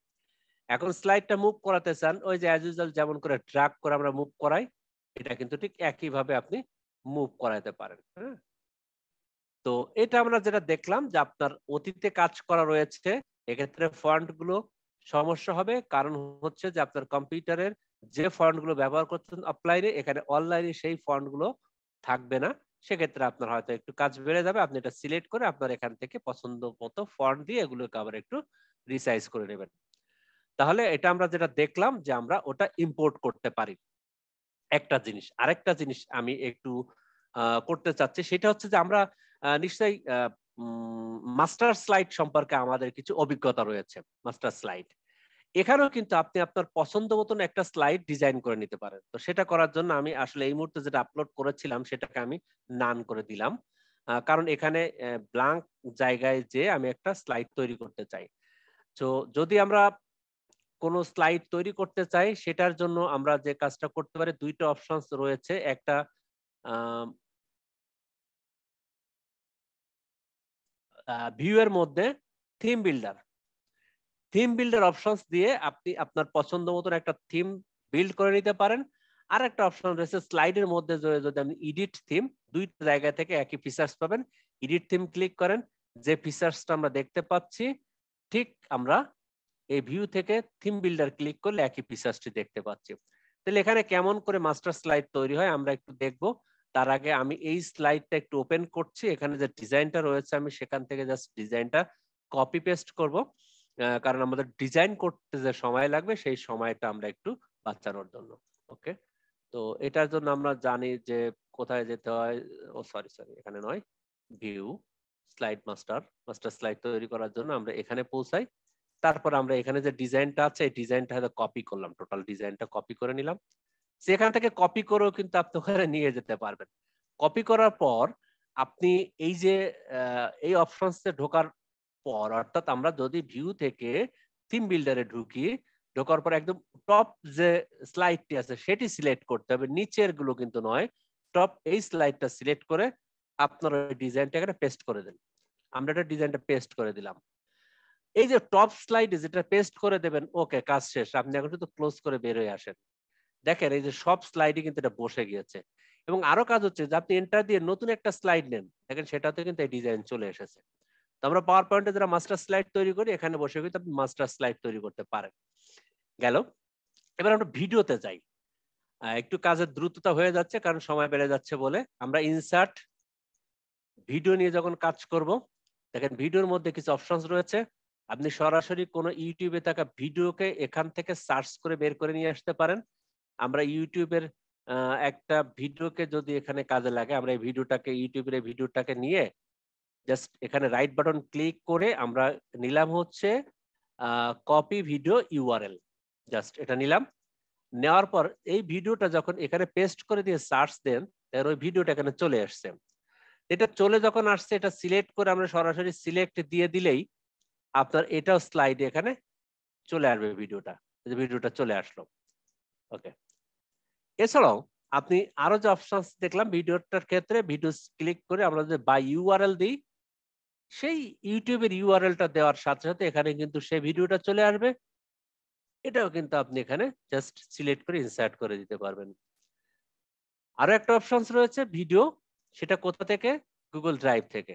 এখন স্লাইডটা মুভ করাতে চান ওই যে অ্যাজ ইউজুয়াল যেমন করে ড্রাগ করে আমরা মুভ করাই এটা কিন্তু ঠিক একইভাবে আপনি মুভ করাতে পারেন হ্যাঁ তো এটা আমরা যেটা দেখলাম যে আপনার অতীতে কাজ করা রয়েছে এক্ষেত্রে গুলো সমস্যা হবে কারণ হচ্ছে যে আপনার কম্পিউটারের যে গুলো ব্যবহার করছেন অফলাইনে এখানে অনলাইনে সেই গুলো থাকবে না সেক্ষেত্রে আপনার হয়তো একটু কাজ বেড়ে যাবে আপনি এটা সিলেক্ট করে আপনার এখান থেকে পছন্দ মতো ফন্ট দিয়ে এগুলোকে আবার একটু রিসাইজ করে নেবেন তাহলে এটা আমরা যেটা দেখলাম যে আমরা ওটা ইম্পোর্ট করতে পারি একটা জিনিস আরেকটা জিনিস আমি একটু করতে চাচ্ছি সেটা হচ্ছে যে আমরা নিশ্চয়ই মাস্টার স্লাইড সম্পর্কে আমাদের কিছু অভিজ্ঞতা রয়েছে মাস্টার স্লাইড এখানেও কিন্তু আপনি আপনার পছন্দ মতন একটা স্লাইড ডিজাইন করে নিতে পারেন তো সেটা করার জন্য আমি আসলে এই মুহূর্তে যেটা আপলোড করেছিলাম সেটাকে আমি নান করে দিলাম কারণ এখানে ব্লাঙ্ক জায়গায় যে আমি একটা স্লাইড তৈরি করতে চাই তো যদি আমরা কোনো স্লাইড তৈরি করতে চাই সেটার জন্য আমরা যে কাজটা করতে পারি দুইটা অপশন রয়েছে একটা ভিউয়ের মধ্যে theme builder theme builder options দিয়ে আপনি আপনার পছন্দ মতন একটা থিম বিল্ড করে নিতে পারেন আর একটা অপশন রয়েছে স্লাইডের মধ্যে যদি আপনি ইডিট থিম দুইটা জায়গা থেকে একই ফিচার্স পাবেন ইডিট থিম ক্লিক করেন যে ফিচার্সটা আমরা দেখতে পাচ্ছি ঠিক আমরা এই ভিউ থেকে থিম বিল্ডার ক্লিক করলে একই ফিচার্সটি দেখতে পাচ্ছি তাহলে এখানে কেমন করে মাস্টার স্লাইড তৈরি হয় আমরা একটু দেখবো তার আগে আমি এই স্লাইডটা একটু ওপেন করছি এখানে যে ডিজাইনটা রয়েছে আমি সেখান থেকে জাস্ট ডিজাইনটা কপি পেস্ট করব কারণ আমাদের ডিজাইন করতে যে সময় লাগবে সেই সময়টা আমরা একটু বাঁচানোর জন্য ওকে তো এটার জন্য আমরা জানি যে কোথায় যেতে হয় ও সরি সরি এখানে নয় view slide master master slide তৈরি করার জন্য আমরা এখানে পৌঁছাই তারপর আমরা এখানে যে ডিজাইনটা আছে এই ডিজাইনটা হয়তো কপি করলাম টোটাল ডিজাইনটা কপি করে নিলাম সেখান থেকে কপি করেও কিন্তু আপনি ওখানে নিয়ে যেতে পারবেন কপি করার পর আপনি এই যে এই অপশনসে ঢোকার পর অর্থাৎ আমরা যদি ভিউ থেকে থিম বিল্ডারে ঢুকি ঢোকার পর একদম টপ যে স্লাইডটি আছে সেটি সিলেক্ট করতে হবে নিচের গুলো কিন্তু নয় টপ এই স্লাইডটা সিলেক্ট করে আপনার ওই ডিজাইনটা এখানে পেস্ট করে দেন আমরা এটা ডিজাইনটা পেস্ট করে দিলাম এই যে টপ স্লাইড যেটা পেস্ট করে দেবেন ওকে কাজ শেষ আপনি এখন শুধু ক্লোজ করে বের হয়ে আসেন দেখেন এই যে সব স্লাইডে কিন্তু এটা বসে গিয়েছে এবং আরো কাজ হচ্ছে যে আপনি এন্টার দিয়ে নতুন একটা স্লাইড নেন দেখেন সেটাতে কিন্তু এই ডিজাইন চলে এসেছে তো আমরা পাওয়ার পয়েন্টে যারা মাস্টার স্লাইড তৈরি করি এখানে বসে কিন্তু আপনি মাস্টার স্লাইড তৈরি করতে পারেন গেল এবার আমরা ভিডিওতে যাই একটু কাজের দ্রুততা হয়ে যাচ্ছে কারণ সময় বেড়ে যাচ্ছে বলে আমরা ইনসার্ট ভিডিও নিয়ে যখন কাজ করব দেখেন ভিডিওর মধ্যে কিছু অপশনস রয়েছে আপনি সরাসরি কোনো ইউটিউবে থাকা ভিডিওকে এখান থেকে সার্চ করে বের করে নিয়ে আসতে পারেন আমরা ইউটিউবের একটা ভিডিওকে যদি এখানে কাজে লাগে আমরা এই ভিডিওটাকে ইউটিউবের এই ভিডিওটাকে নিয়ে জাস্ট এখানে রাইট বাটন ক্লিক করে আমরা নিলাম হচ্ছে কপি ভিডিও ইউআরএল জাস্ট এটা নিলাম নেওয়ার পর এই ভিডিওটা যখন এখানে পেস্ট করে দিয়ে সার্চ দেন তার ওই ভিডিওটা এখানে চলে আসছে এটা চলে যখন আসছে এটা সিলেক্ট করে আমরা সরাসরি সিলেক্ট দিয়ে দিলেই আপনার এটাও স্লাইড এখানে চলে আসবে ভিডিওটা ভিডিওটা চলে আসলো ওকে এছাড়াও আপনি আরো যে অপশন দেখলাম ভিডিওটার ক্ষেত্রে ভিডিও ক্লিক করে আমরা যদি বাই ইউআরএল দিই সেই ইউটিউবের ইউআরএলটা দেওয়ার সাথে সাথে এখানে কিন্তু সেই ভিডিওটা চলে আসবে এটাও কিন্তু আপনি এখানে জাস্ট সিলেক্ট করে ইনসার্ট করে দিতে পারবেন আরো একটা অপশনস রয়েছে ভিডিও সেটা কোথা থেকে গুগল ড্রাইভ থেকে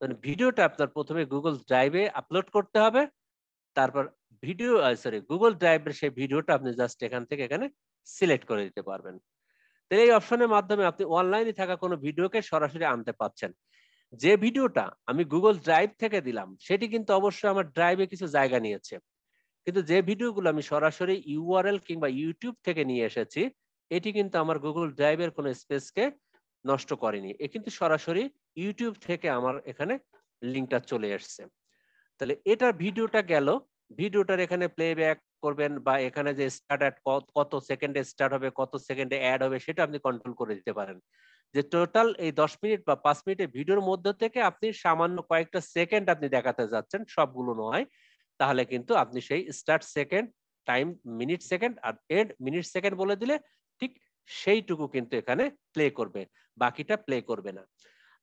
মানে ভিডিওটা আপনার প্রথমে গুগল ড্রাইভে আপলোড করতে হবে তারপর ভিডিও সরি গুগল ড্রাইভের সেই ভিডিওটা আপনি জাস্ট এখান থেকে এখানে সিলেক্ট করে দিতে পারবেন তাহলে এই অপশনের মাধ্যমে আপনি অনলাইনে থাকা কোনো ভিডিওকে সরাসরি আনতে পাচ্ছেন যে ভিডিওটা আমি গুগল ড্রাইভ থেকে দিলাম সেটি কিন্তু অবশ্যই আমার ড্রাইভে কিছু জায়গা নিয়েছে কিন্তু যে ভিডিওগুলো আমি সরাসরি ইউআরএল কিংবা ইউটিউব থেকে নিয়ে এসেছি এটি কিন্তু আমার গুগল ড্রাইভের কোনো স্পেসকে নষ্ট করেনি এ কিন্তু সরাসরি ইউটিউব থেকে আমার এখানে লিঙ্কটা চলে এসছে তাহলে এটা ভিডিওটা গেল ভিডিওটার এখানে প্লেব্যাক করবেন বা এখানে যে স্টার্ট অ্যাট কত সেকেন্ডে স্টার্ট হবে কত সেকেন্ডে অ্যাড হবে সেটা আপনি কন্ট্রোল করে দিতে পারেন যে টোটাল এই দশ মিনিট বা পাঁচ মিনিটের ভিডিওর মধ্যে থেকে আপনি সামান্য কয়েকটা সেকেন্ড আপনি দেখাতে যাচ্ছেন সবগুলো নয় তাহলে কিন্তু আপনি সেই start second time minute second আর এন্ড মিনিট সেকেন্ড বলে দিলে ঠিক সেইটুকু কিন্তু এখানে প্লে করবে বাকিটা প্লে করবে না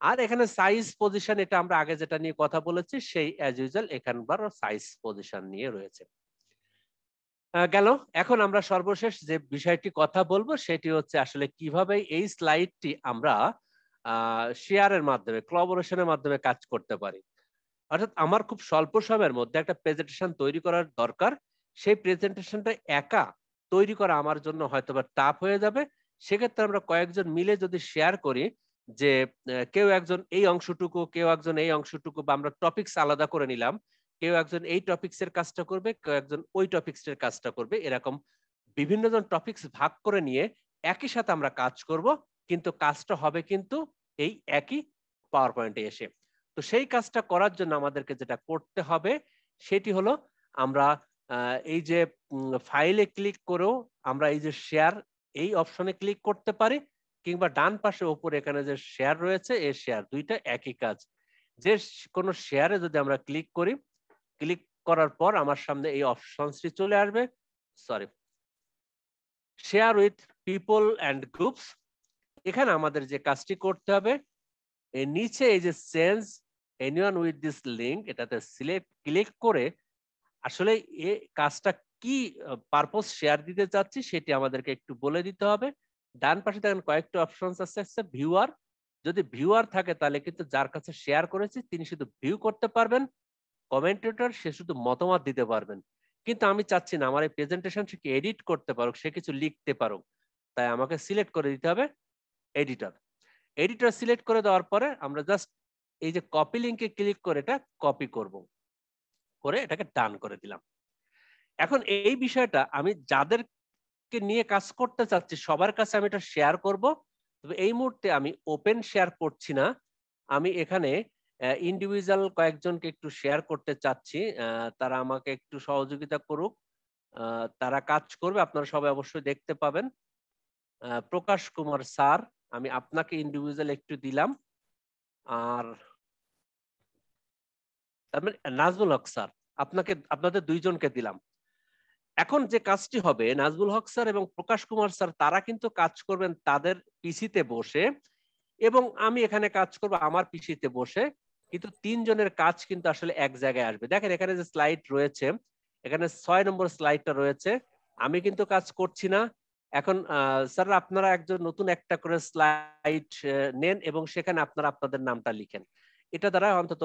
আর এখানে সাইজ পজিশন এটা আমরা আগে যেটা নিয়ে কথা বলেছি সেই অ্যাজ ইউজাল এখানবার সাইজ পজিশন নিয়ে রয়েছে গেল এখন আমরা সর্বশেষ যে বিষয়টি কথা বলবো সেটি হচ্ছে আসলে কিভাবে এই স্লাইডটি আমরা শেয়ারের মাধ্যমে ক্লাবরেশনের মাধ্যমে কাজ করতে পারি অর্থাৎ আমার খুব স্বল্প সময়ের মধ্যে একটা প্রেজেন্টেশন তৈরি করার দরকার সেই প্রেজেন্টেশনটা একা তৈরি করা আমার জন্য হয়তো বা টাফ হয়ে যাবে সেক্ষেত্রে আমরা কয়েকজন মিলে যদি শেয়ার করি যে কেউ একজন এই অংশটুকু কেউ একজন এই অংশটুকু বা আমরা টপিকস আলাদা করে নিলাম কেউ একজন এই টপিক্স এর কাজটা করবে কেউ একজন ওই টপিক্স এর কাজটা করবে এরকম বিভিন্ন জন টপিক্স ভাগ করে নিয়ে একই সাথে আমরা কাজ করব কিন্তু কাজটা হবে কিন্তু এই একই পাওয়ার পয়েন্টে এসে তো সেই কাজটা করার জন্য আমাদেরকে যেটা করতে হবে সেটি হলো আমরা এই যে ফাইলে ক্লিক করেও আমরা এই যে শেয়ার এই অপশনে ক্লিক করতে পারি কিংবা ডান পাশে ওপরে এখানে যে শেয়ার রয়েছে এই শেয়ার দুইটা একই কাজ যে কোনো শেয়ারে যদি আমরা ক্লিক করি ক্লিক করার পর আমার সামনে এই অপশনসটি চলে আসবে sorry share with people and groups এখানে আমাদের যে কাজটি করতে হবে এর নিচে এই যে sense anyone with this link এটাতে সিলেক্ট ক্লিক করে আসলে এ কাজটা কি পারপোজ শেয়ার দিতে চাচ্ছি সেটি আমাদেরকে একটু বলে দিতে হবে ডান পাশে দেখেন কয়েকটি অপশনস আছে আছে ভিউয়ার যদি ভিউয়ার থাকে তাহলে কিন্তু যার কাছে শেয়ার করেছি তিনি শুধু ভিউ করতে পারবেন কমেন্টেটর সে শুধু মতামত দিতে পারবেন কিন্তু আমি চাচ্ছি না আমার এই প্রেজেন্টেশন সে এডিট করতে পারুক সে কিছু লিখতে পারুক তাই আমাকে সিলেক্ট করে দিতে হবে এডিটর এডিটর সিলেক্ট করে দেওয়ার পরে আমরা জাস্ট এই যে কপি লিঙ্কে ক্লিক করে এটা কপি করব করে এটাকে ডান করে দিলাম এখন এই বিষয়টা আমি যাদেরকে নিয়ে কাজ করতে চাচ্ছি সবার কাছে আমি এটা শেয়ার করব তবে এই মুহূর্তে আমি ওপেন শেয়ার করছি না আমি এখানে ইন্ডিভিজুয়াল কয়েকজনকে একটু শেয়ার করতে চাচ্ছি তারা আমাকে একটু সহযোগিতা করুক তারা কাজ করবে আপনারা সবাই অবশ্যই দেখতে পাবেন প্রকাশ কুমার স্যার আমি আপনাকে ইন্ডিভিজুয়াল একটু দিলাম আর মানে নাজবুল হক স্যার আপনাকে আপনাদের দুইজনকে দিলাম এখন যে কাজটি হবে নাজমুল হক স্যার এবং প্রকাশ কুমার স্যার তারা কিন্তু কাজ করবেন তাদের পিসিতে বসে এবং আমি এখানে কাজ করব আমার পিসিতে বসে কিন্তু তিনজনের কাজ কিন্তু আসলে এক জায়গায় আসবে দেখেন এখানে যে স্লাইড রয়েছে এখানে ছয় নম্বর স্লাইডটা রয়েছে আমি কিন্তু কাজ করছি না এখন স্যার আপনারা একজন নতুন একটা করে স্লাইড নেন এবং সেখানে আপনারা আপনাদের নামটা লিখেন এটা দ্বারা অন্তত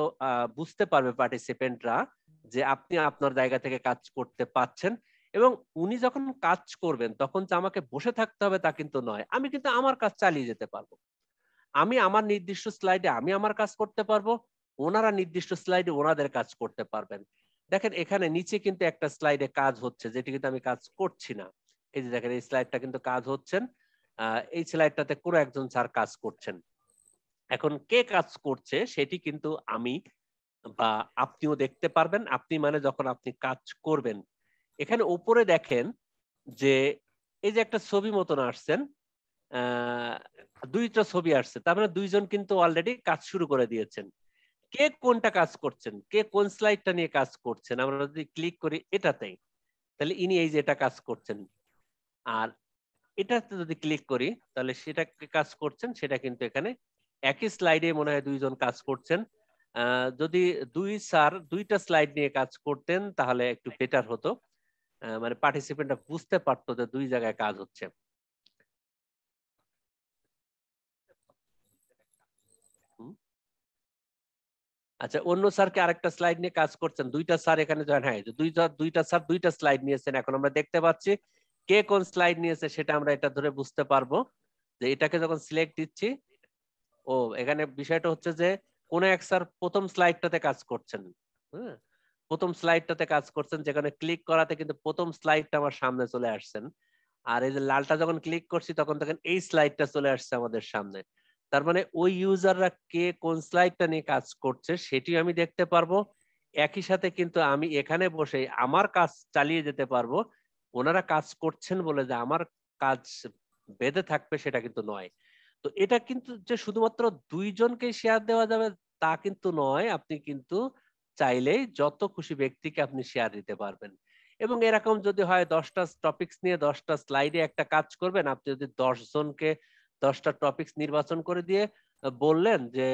বুঝতে পারবে পার্টিসিপেন্টরা যে আপনি আপনার জায়গা থেকে কাজ করতে পাচ্ছেন এবং উনি যখন কাজ করবেন তখন যে আমাকে বসে থাকতে হবে তা কিন্তু নয় আমি কিন্তু আমার কাজ চালিয়ে যেতে পারবো আমি আমার নির্দিষ্ট স্লাইডে আমি আমার কাজ করতে পারবো ওনারা নির্দিষ্ট স্লাইডে ওনাদের কাজ করতে পারবেন দেখেন এখানে নিচে কিন্তু একটা স্লাইডে কাজ হচ্ছে যেটি কিন্তু আমি কাজ করছি না এই যে দেখেন এই স্লাইডটা কিন্তু কাজ হচ্ছেন এই স্লাইডটাতে কোনো একজন স্যার কাজ করছেন এখন কে কাজ করছে সেটি কিন্তু আমি বা আপনিও দেখতে পারবেন আপনি মানে যখন আপনি কাজ করবেন এখানে উপরে দেখেন যে এই যে একটা ছবি মতন আসছেন দুইটা ছবি আসছে তার মানে দুইজন কিন্তু অলরেডি কাজ শুরু করে দিয়েছেন কে কোনটা কাজ করছেন কে কোন স্লাইডটা নিয়ে কাজ করছেন আমরা যদি ক্লিক করি এটাতে তাহলে ইনি এই যে এটা কাজ করছেন আর এটাতে যদি ক্লিক করি তাহলে সেটা কাজ করছেন সেটা কিন্তু এখানে একই স্লাইডে মনে হয় দুইজন কাজ করছেন যদি দুই স্যার দুইটা স্লাইড নিয়ে কাজ করতেন তাহলে একটু বেটার হতো মানে পার্টিসিপেন্টরা বুঝতে পারতো যে দুই জায়গায় কাজ হচ্ছে আচ্ছা অন্য স্যারকে আরেকটা স্লাইড নিয়ে কাজ করছেন দুইটা স্যার এখানে জয়েন হ্যাঁ দুইটা দুইটা স্যার দুইটা স্লাইড নিয়েছেন এখন আমরা দেখতে পাচ্ছি কে কোন স্লাইড নিয়েছে সেটা আমরা এটা ধরে বুঝতে পারবো যে এটাকে যখন সিলেক্ট দিচ্ছি ও এখানে বিষয়টা হচ্ছে যে কোন এক স্যার প্রথম স্লাইডটাতে কাজ করছেন হ্যাঁ প্রথম স্লাইডটাতে কাজ করছেন যেখানে ক্লিক করাতে কিন্তু প্রথম স্লাইডটা আমার সামনে চলে আসছেন আর এই যে লালটা যখন ক্লিক করছি তখন তখন এই স্লাইডটা চলে আসছে আমাদের সামনে তার মানে ওই ইউজাররা কে কোন স্লাইডটা নিয়ে কাজ করছে সেটিও আমি দেখতে পারবো একই সাথে কিন্তু আমি এখানে বসে আমার কাজ চালিয়ে যেতে পারবো ওনারা কাজ করছেন বলে যে আমার কাজ বেঁধে থাকবে সেটা কিন্তু নয় তো এটা কিন্তু যে শুধুমাত্র দুইজনকে শেয়ার দেওয়া যাবে তা কিন্তু নয় আপনি কিন্তু চাইলেই যত খুশি ব্যক্তিকে আপনি শেয়ার দিতে পারবেন এবং এরকম যদি হয় দশটা টপিকস নিয়ে দশটা স্লাইডে একটা কাজ করবেন আপনি যদি দশজনকে জনকে দশটা টপিকস নির্বাচন করে দিয়ে বললেন যে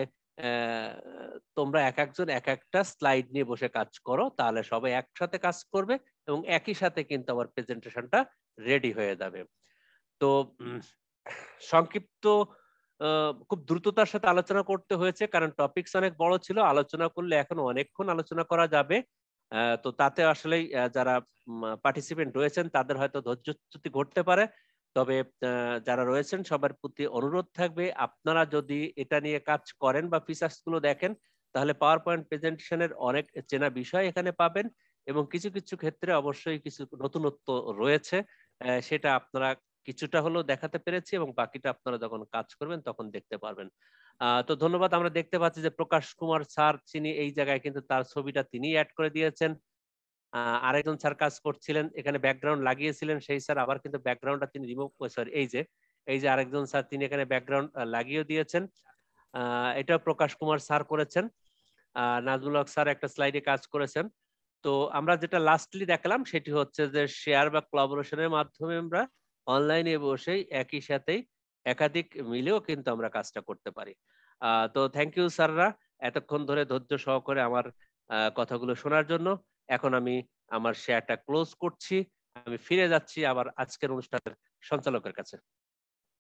তোমরা এক একজন এক একটা স্লাইড নিয়ে বসে কাজ করো তাহলে সবাই একসাথে কাজ করবে এবং একই সাথে কিন্তু আমার প্রেজেন্টেশনটা রেডি হয়ে যাবে তো সংক্ষিপ্ত খুব দ্রুততার সাথে আলোচনা করতে হয়েছে কারণ টপিকস অনেক বড় ছিল আলোচনা করলে এখন অনেকক্ষণ আলোচনা করা যাবে তো তাতে আসলে যারা পার্টিসিপেন্ট রয়েছেন তাদের হয়তো ধৈর্যচ্যুতি ঘটতে পারে তবে যারা রয়েছেন সবার প্রতি অনুরোধ থাকবে আপনারা যদি এটা নিয়ে কাজ করেন বা গুলো দেখেন তাহলে পাওয়ার পয়েন্ট প্রেজেন্টেশনের অনেক চেনা বিষয় এখানে পাবেন এবং কিছু কিছু ক্ষেত্রে অবশ্যই কিছু নতুনত্ব রয়েছে সেটা আপনারা কিছুটা হলেও দেখাতে পেরেছি এবং বাকিটা আপনারা যখন কাজ করবেন তখন দেখতে পারবেন তো ধন্যবাদ আমরা দেখতে পাচ্ছি যে প্রকাশ কুমার স্যার তিনি এই জায়গায় কিন্তু তার ছবিটা তিনি অ্যাড করে দিয়েছেন আরেকজন স্যার কাজ করছিলেন এখানে ব্যাকগ্রাউন্ড লাগিয়েছিলেন সেই স্যার আবার কিন্তু ব্যাকগ্রাউন্ডটা তিনি রিমুভ সরি এই যে এই যে আরেকজন স্যার তিনি এখানে ব্যাকগ্রাউন্ড লাগিয়ে দিয়েছেন এটা প্রকাশ কুমার স্যার করেছেন নাজমুল হক স্যার একটা স্লাইডে কাজ করেছেন তো আমরা যেটা লাস্টলি দেখলাম সেটি হচ্ছে যে শেয়ার বা কোলাবোরেশনের মাধ্যমে আমরা অনলাইনে বসেই একই সাথেই একাধিক মিলেও কিন্তু আমরা কাজটা করতে পারি তো থ্যাংক ইউ স্যাররা এতক্ষণ ধরে ধৈর্য সহকারে আমার কথাগুলো শোনার জন্য এখন আমি আমার শেয়ারটা ক্লোজ করছি আমি ফিরে যাচ্ছি আবার আজকের অনুষ্ঠানের সঞ্চালকের কাছে